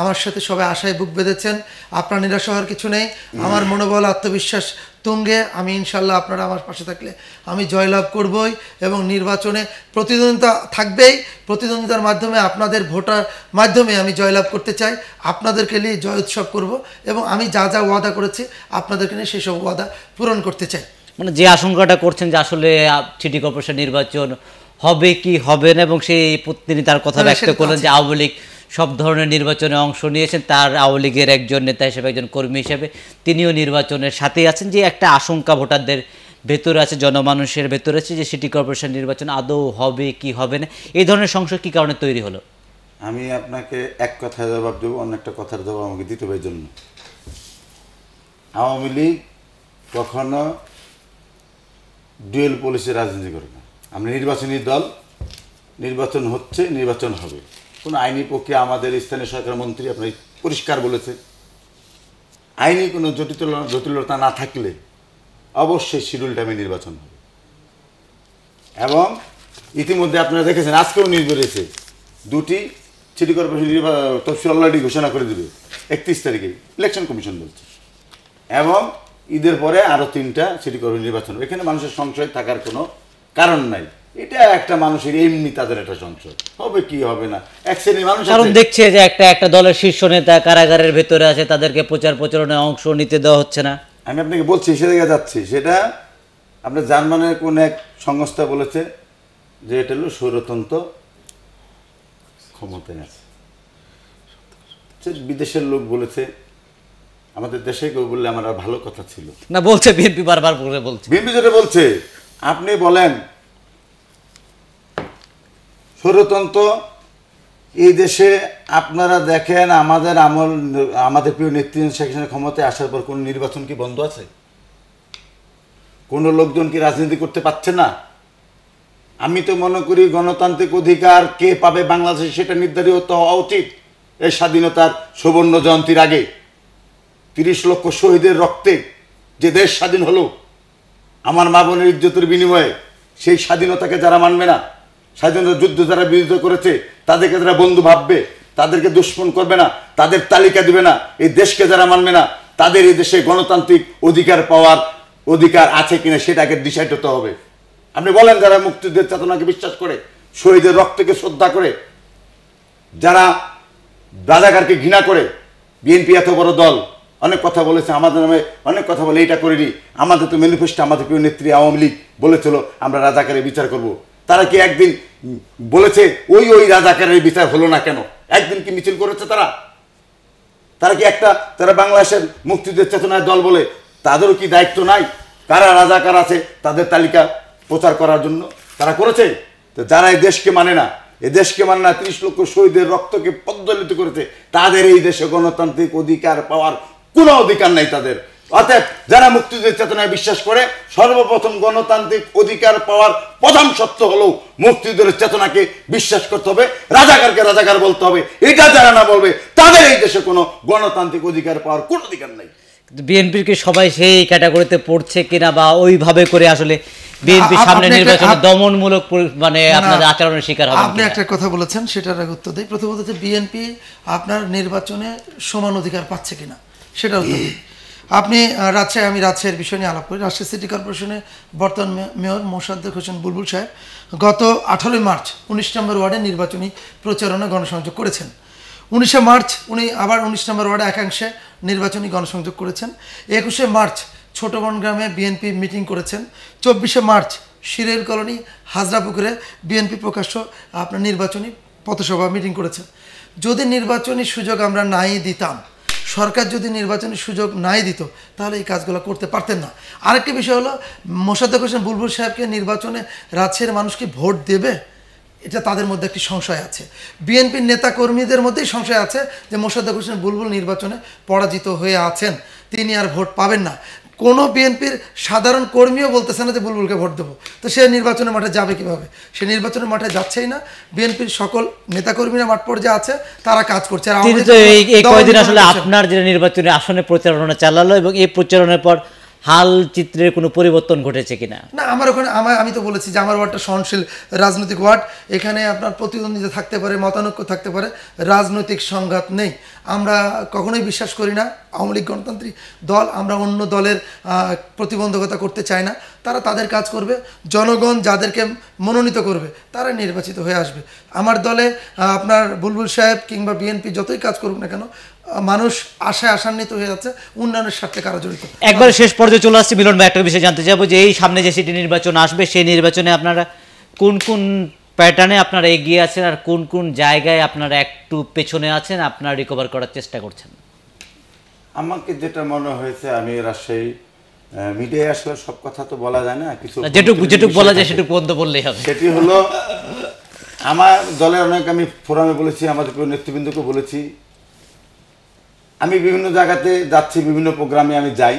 আমার সাথে সবাই আশায় বুক বেঁধেছেন আপনার নিরাশ হওয়ার কিছু নেই আমার মনোবল আত্মবিশ্বাস তুঙ্গে আমি ইনশাল্লাহ আপনারা আমার পাশে থাকলে আমি জয়লাভ করবই এবং নির্বাচনে প্রতিদ্বন্দ্বিতা থাকবেই প্রতিদ্বন্দ্বিতার মাধ্যমে আপনাদের ভোটার মাধ্যমে আমি জয়লাভ করতে চাই আপনাদেরকে নিয়ে জয় উৎসব করবো এবং আমি যা যা ওয়াদা করেছি আপনাদেরকে নিয়ে সেই সব ওয়াদা পূরণ করতে চাই মানে যে আশঙ্কাটা করছেন যে আসলে সিটি কর্পোরেশন নির্বাচন হবে কি হবে না এবং সেই তিনি তার কথা হ্যাঁ, ব্যক্ত করলেন যে আওয়ামী লীগ সব ধরনের নির্বাচনে অংশ নিয়েছেন তার আওয়ামী লীগের একজন নেতা হিসেবে একজন কর্মী হিসেবে তিনিও নির্বাচনের সাথেই আছেন যে একটা আশঙ্কা ভোটারদের ভেতরে আছে জনমানুষের ভেতরে আছে যে সিটি কর্পোরেশন নির্বাচন আদৌ হবে কি হবে না এই ধরনের সংসদ কী কারণে তৈরি হলো আমি আপনাকে এক কথায় জবাব দেবো অন্য একটা কথার জবাব আমাকে দিতে হবে জন্য আওয়ামী লীগ কখনো ডুয়েল পলিসি রাজনীতি করে না আমরা নির্বাচনী দল নির্বাচন হচ্ছে নির্বাচন হবে কোনো আইনি পক্ষে আমাদের স্থানীয় সরকার মন্ত্রী আপনার পরিষ্কার বলেছে আইনি কোনো জটিল জটিলতা না থাকলে অবশ্যই শিডিউল টাইমে নির্বাচন হবে এবং ইতিমধ্যে আপনারা দেখেছেন আজকেও নিউজ বেরিয়েছে দুটি সিটি কর্পোরেশন তফসিল অলরেডি ঘোষণা করে দেবে একত্রিশ তারিখে ইলেকশন কমিশন বলছে এবং ঈদের পরে আরও তিনটা সিটি কর্মী নির্বাচন এখানে মানুষের সংশয় থাকার কোনো কারণ নাই এটা একটা মানুষের এমনি তাদের একটা সংশয় হবে কি হবে না এক শ্রেণীর মানুষ কারণ দেখছে যে একটা একটা দলের শীর্ষ নেতা কারাগারের ভেতরে আছে তাদেরকে প্রচার প্রচারণায় অংশ নিতে দেওয়া হচ্ছে না আমি আপনাকে বলছি সে জায়গায় যাচ্ছি সেটা আপনার জার্মানের কোন এক সংস্থা বলেছে যে এটা হলো স্বৈরতন্ত্র ক্ষমতায় আছে বিদেশের লোক বলেছে আমাদের দেশে কেউ বললে আমার আর ভালো কথা ছিল না বলছে বিএনপি বারবার করে বলছে বিএনপি যেটা বলছে আপনি বলেন স্বরতন্ত্র এই দেশে আপনারা দেখেন আমাদের আমল আমাদের প্রিয় নেতৃত্ব সেখানে ক্ষমতায় আসার পর কোন নির্বাচন কি বন্ধ আছে কোন লোকজন কি রাজনীতি করতে পারছে না আমি তো মনে করি গণতান্ত্রিক অধিকার কে পাবে বাংলাদেশে সেটা নির্ধারিত হওয়া উচিত এই স্বাধীনতার সুবর্ণ জয়ন্তীর আগে তিরিশ লক্ষ শহীদের রক্তে যে দেশ স্বাধীন হলো আমার মা বোনের ইজ্জতের বিনিময়ে সেই স্বাধীনতাকে যারা মানবে না স্বাধীনতা যুদ্ধ যারা বিরোধিত করেছে তাদেরকে যারা বন্ধু ভাববে তাদেরকে দুশ্মন করবে না তাদের তালিকা দিবে না এই দেশকে যারা মানবে না তাদের এই দেশে গণতান্ত্রিক অধিকার পাওয়ার অধিকার আছে কিনা সেটাকে ডিসাইড হতে হবে আপনি বলেন যারা মুক্তিযুদ্ধের চেতনাকে বিশ্বাস করে শহীদের রক্তকে শ্রদ্ধা করে যারা রাজাকারকে ঘৃণা করে বিএনপি এত বড় দল অনেক কথা বলেছে আমাদের নামে অনেক কথা বলে এটা করিনি আমাদের তো ম্যানিফেস্টো আমাদের প্রিয় নেত্রী আওয়ামী লীগ বলেছিল আমরা রাজাকারের বিচার করব। তারা কি একদিন বলেছে ওই ওই রাজাকারের বিচার হলো না কেন একদিন কি মিছিল করেছে তারা তারা কি একটা তারা বাংলাদেশের মুক্তিযুদ্ধের চেতনায় দল বলে তাদেরও কি দায়িত্ব নাই কারা রাজাকার আছে তাদের তালিকা প্রচার করার জন্য তারা করেছে তো যারা এই দেশকে মানে না এ দেশকে মানে না ত্রিশ লক্ষ শহীদের রক্তকে পদ্মলিত করেছে তাদের এই দেশে গণতান্ত্রিক অধিকার পাওয়ার কোনো অধিকার নাই তাদের অর্থাৎ যারা মুক্তিযুদ্ধের চেতনায় বিশ্বাস করে সর্বপ্রথম গণতান্ত্রিক অধিকার পাওয়ার প্রধান সত্য হলো মুক্তিযুদ্ধের চেতনাকে বিশ্বাস করতে হবে রাজাকারকে রাজাকার বলতে হবে এটা যারা না বলবে তাদের এই দেশে কোনো গণতান্ত্রিক অধিকার পাওয়ার কোনো অধিকার নাই বিএনপির কি সবাই সেই ক্যাটাগরিতে পড়ছে কিনা বা ওইভাবে করে আসলে বিএনপি সামনে নির্বাচনে দমনমূলক মানে আপনাদের আচরণের শিকার হবে আপনি একটা কথা বলেছেন সেটার উত্তর দেই প্রথমত যে বিএনপি আপনার নির্বাচনে সমান অধিকার পাচ্ছে কিনা সেটাও আপনি রাজশাহী আমি রাজশাহীর বিষয় নিয়ে আলাপ করি রাজশাহী সিটি কর্পোরেশনে বর্তমান মেয়র মোসাদ্দেক হোসেন বুলবুল সাহেব গত আঠারোই মার্চ উনিশ নম্বর ওয়ার্ডে নির্বাচনী প্রচারণা গণসংযোগ করেছেন উনিশে মার্চ উনি আবার উনিশ নম্বর ওয়ার্ডে একাংশে নির্বাচনী গণসংযোগ করেছেন একুশে মার্চ ছোটবন গ্রামে বিএনপি মিটিং করেছেন চব্বিশে মার্চ শিরের কলোনি হাজরাপুকুরে বিএনপি প্রকাশ্য আপনার নির্বাচনী পথসভা মিটিং করেছেন যদি নির্বাচনী সুযোগ আমরা নাই দিতাম সরকার যদি নির্বাচনের সুযোগ নাই দিত তাহলে এই কাজগুলো করতে পারতেন না আরেকটি বিষয় হলো মোসাদ্দেক হোসেন বুলবুল সাহেবকে নির্বাচনে রাজশাহীর মানুষকে ভোট দেবে এটা তাদের মধ্যে একটি সংশয় আছে বিএনপির নেতাকর্মীদের মধ্যেই সংশয় আছে যে মোসাদ্দেক হোসেন বুলবুল নির্বাচনে পরাজিত হয়ে আছেন তিনি আর ভোট পাবেন না কোনো বিএনপির সাধারণ কর্মীও বলতেছে না যে বুলবুলকে ভোট দেবো তো সে নির্বাচনের মাঠে যাবে কিভাবে সে নির্বাচনের মাঠে যাচ্ছেই না বিএনপির সকল নেতাকর্মীরা মাঠ পর্যায়ে আছে তারা কাজ করছে আর আসলে আপনার যে নির্বাচনী আসনে প্রচারণা চালালো এবং এই প্রচারণের পর হাল চিত্রের কোনো পরিবর্তন ঘটেছে কিনা না আমার ওখানে আমার আমি তো বলেছি যে আমার ওয়ার্ডটা সহনশীল রাজনৈতিক ওয়ার্ড এখানে আপনার প্রতিদ্বন্দ্বিতা থাকতে পারে মতানৈক্য থাকতে পারে রাজনৈতিক সংঘাত নেই আমরা কখনোই বিশ্বাস করি না আওয়ামী লীগ গণতান্ত্রিক দল আমরা অন্য দলের প্রতিবন্ধকতা করতে চাই না তারা তাদের কাজ করবে জনগণ যাদেরকে মনোনীত করবে তারা নির্বাচিত হয়ে আসবে আমার দলে আপনার বুলবুল সাহেব কিংবা বিএনপি যতই কাজ করুক না কেন মানুষ আশায় আশান্বিত হয়ে যাচ্ছে উন্নয়নের স্বার্থে কারা জড়িত একবার শেষ পর্যায়ে চলে আসছে মিলন একটা বিষয়ে জানতে চাবো যে এই সামনে যে সিটি নির্বাচন আসবে সেই নির্বাচনে আপনারা কোন কোন প্যাটার্নে আপনারা এগিয়ে আছেন আর কোন কোন জায়গায় আপনারা একটু পেছনে আছেন আপনারা রিকভার করার চেষ্টা করছেন আমাকে যেটা মনে হয়েছে আমি রাজশাহী মিডিয়ায় আসলে সব কথা তো বলা যায় না কিছু যেটুকু যেটুকু বলা যায় সেটুকু বন্ধ বললেই হবে সেটি হলো আমার দলের অনেক আমি ফোরামে বলেছি আমাদের প্রিয় নেতৃবৃন্দকে বলেছি আমি বিভিন্ন জায়গাতে যাচ্ছি বিভিন্ন প্রোগ্রামে আমি যাই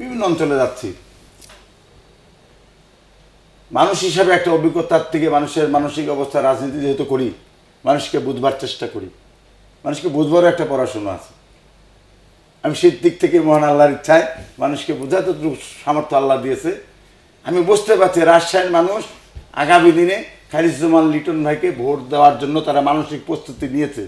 বিভিন্ন অঞ্চলে যাচ্ছি মানুষ হিসাবে একটা অভিজ্ঞতার থেকে মানুষের মানসিক অবস্থা রাজনীতি যেহেতু করি মানুষকে বুঝবার চেষ্টা করি মানুষকে বুঝবারও একটা পড়াশোনা আছে আমি সেই দিক থেকে মহান আল্লাহর ইচ্ছায় মানুষকে বোঝাতে সামর্থ্য আল্লাহ দিয়েছে আমি বুঝতে পারছি রাজশাহীর মানুষ আগামী দিনে খারিজুমান লিটন ভাইকে ভোট দেওয়ার জন্য তারা মানসিক প্রস্তুতি নিয়েছে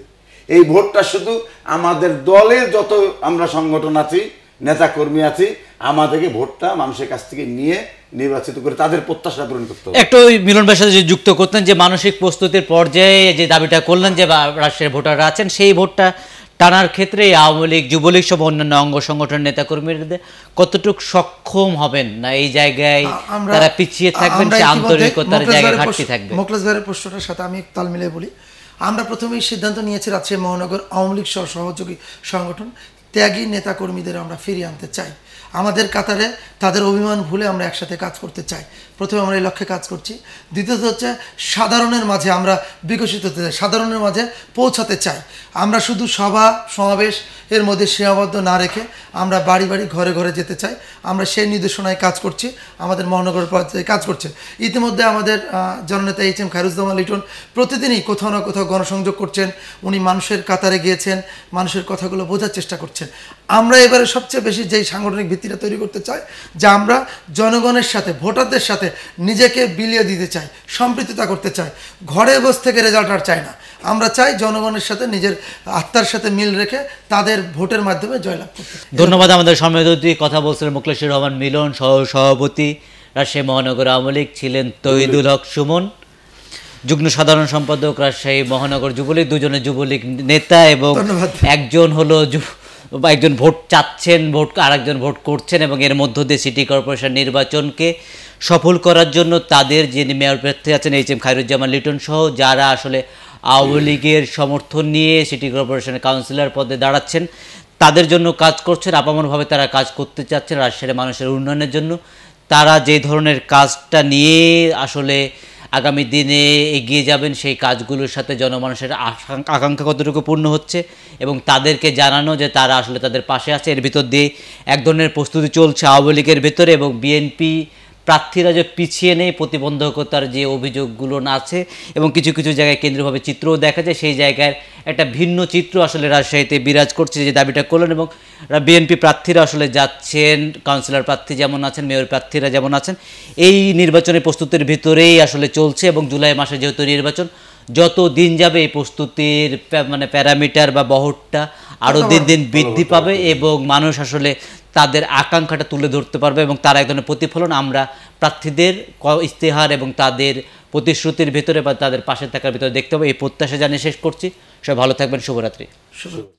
এই ভোটটা শুধু আমাদের দলের যত আমরা সংগঠন আছি নেতাকর্মী আছি আমাদেরকে ভোটটা মানুষের কাছ থেকে নিয়ে নির্বাচিত করে তাদের প্রত্যাশা পূরণ করতে হবে একটু মিলন ভাইয়ের সাথে যুক্ত করতেন যে মানসিক প্রস্তুতির পর্যায়ে যে দাবিটা করলেন যে রাষ্ট্রের ভোটাররা আছেন সেই ভোটটা টানার ক্ষেত্রে আওয়ামী লীগ যুবলীগ সহ অন্যান্য অঙ্গ সংগঠন নেতাকর্মীর কতটুকু সক্ষম হবেন না এই জায়গায় তারা পিছিয়ে থাকবেন সে আন্তরিকতার জায়গায় ঘাটতি থাকবে মোকলাস ভাইয়ের প্রশ্নটার সাথে আমি তাল মিলিয়ে বলি আমরা প্রথমেই সিদ্ধান্ত নিয়েছি রাজশাহী মহানগর আওয়ামী লীগ সহ সহযোগী সংগঠন ত্যাগী নেতাকর্মীদের আমরা ফিরিয়ে আনতে চাই আমাদের কাতারে তাদের অভিমান ভুলে আমরা একসাথে কাজ করতে চাই প্রথমে আমরা এই লক্ষ্যে কাজ করছি দ্বিতীয়ত হচ্ছে সাধারণের মাঝে আমরা বিকশিত হতে চাই সাধারণের মাঝে পৌঁছাতে চাই আমরা শুধু সভা সমাবেশ এর মধ্যে সীমাবদ্ধ না রেখে আমরা বাড়ি বাড়ি ঘরে ঘরে যেতে চাই আমরা সেই নির্দেশনায় কাজ করছি আমাদের মহানগর পর্যায়ে কাজ করছে ইতিমধ্যে আমাদের জননেতা এইচ এম খায়রুজ্জামান লিটন প্রতিদিনই কোথাও না কোথাও গণসংযোগ করছেন উনি মানুষের কাতারে গিয়েছেন মানুষের কথাগুলো বোঝার চেষ্টা করছেন আমরা এবারে সবচেয়ে বেশি যেই সাংগঠনিক ভিত্তিটা তৈরি করতে চাই যে আমরা জনগণের সাথে ভোটারদের সাথে সাথে নিজেকে বিলিয়ে দিতে চাই সম্পৃক্ততা করতে চাই ঘরে বসে থেকে রেজাল্ট আর চাই না আমরা চাই জনগণের সাথে নিজের আত্মার সাথে মিল রেখে তাদের ভোটের মাধ্যমে জয়লাভ করতে ধন্যবাদ আমাদের সময় কথা বলছিলেন মুকলেশ্বর রহমান মিলন সহ সভাপতি রাজশাহী মহানগর আওয়ামী লীগ ছিলেন তৈদুল হক সুমন যুগ্ম সাধারণ সম্পাদক রাজশাহী মহানগর যুবলীগ দুজনে যুবলীগ নেতা এবং একজন হলো একজন ভোট চাচ্ছেন ভোট আরেকজন ভোট করছেন এবং এর মধ্য দিয়ে সিটি কর্পোরেশন নির্বাচনকে সফল করার জন্য তাদের যে মেয়র প্রার্থী আছেন এইচ এম খায়রুজ্জামান লিটন সহ যারা আসলে আওয়ামী লীগের সমর্থন নিয়ে সিটি কর্পোরেশনের কাউন্সিলর পদে দাঁড়াচ্ছেন তাদের জন্য কাজ করছেন আপামনভাবে তারা কাজ করতে চাচ্ছেন রাজশাহীর মানুষের উন্নয়নের জন্য তারা যে ধরনের কাজটা নিয়ে আসলে আগামী দিনে এগিয়ে যাবেন সেই কাজগুলোর সাথে জনমানুষের আকাঙ্ক্ষা কতটুকু পূর্ণ হচ্ছে এবং তাদেরকে জানানো যে তারা আসলে তাদের পাশে আছে এর ভিতর দিয়ে এক ধরনের প্রস্তুতি চলছে আওয়ামী লীগের ভেতরে এবং বিএনপি প্রার্থীরা যে পিছিয়ে নেই প্রতিবন্ধকতার যে অভিযোগগুলো আছে এবং কিছু কিছু জায়গায় কেন্দ্রীয়ভাবে চিত্রও দেখা যায় সেই জায়গায় একটা ভিন্ন চিত্র আসলে রাজশাহীতে বিরাজ করছে যে দাবিটা করলেন এবং বিএনপি প্রার্থীরা আসলে যাচ্ছেন কাউন্সিলর প্রার্থী যেমন আছেন মেয়র প্রার্থীরা যেমন আছেন এই নির্বাচনের প্রস্তুতির ভিতরেই আসলে চলছে এবং জুলাই মাসে যেহেতু নির্বাচন যত দিন যাবে এই প্রস্তুতির মানে প্যারামিটার বা বহরটা আরও দিন দিন বৃদ্ধি পাবে এবং মানুষ আসলে তাদের আকাঙ্ক্ষাটা তুলে ধরতে পারবে এবং তার এক ধরনের প্রতিফলন আমরা প্রার্থীদের ইস্তেহার এবং তাদের প্রতিশ্রুতির ভেতরে বা তাদের পাশে থাকার ভেতরে দেখতে হবে এই প্রত্যাশা জানিয়ে শেষ করছি সবাই ভালো থাকবেন শুভরাত্রি শুভ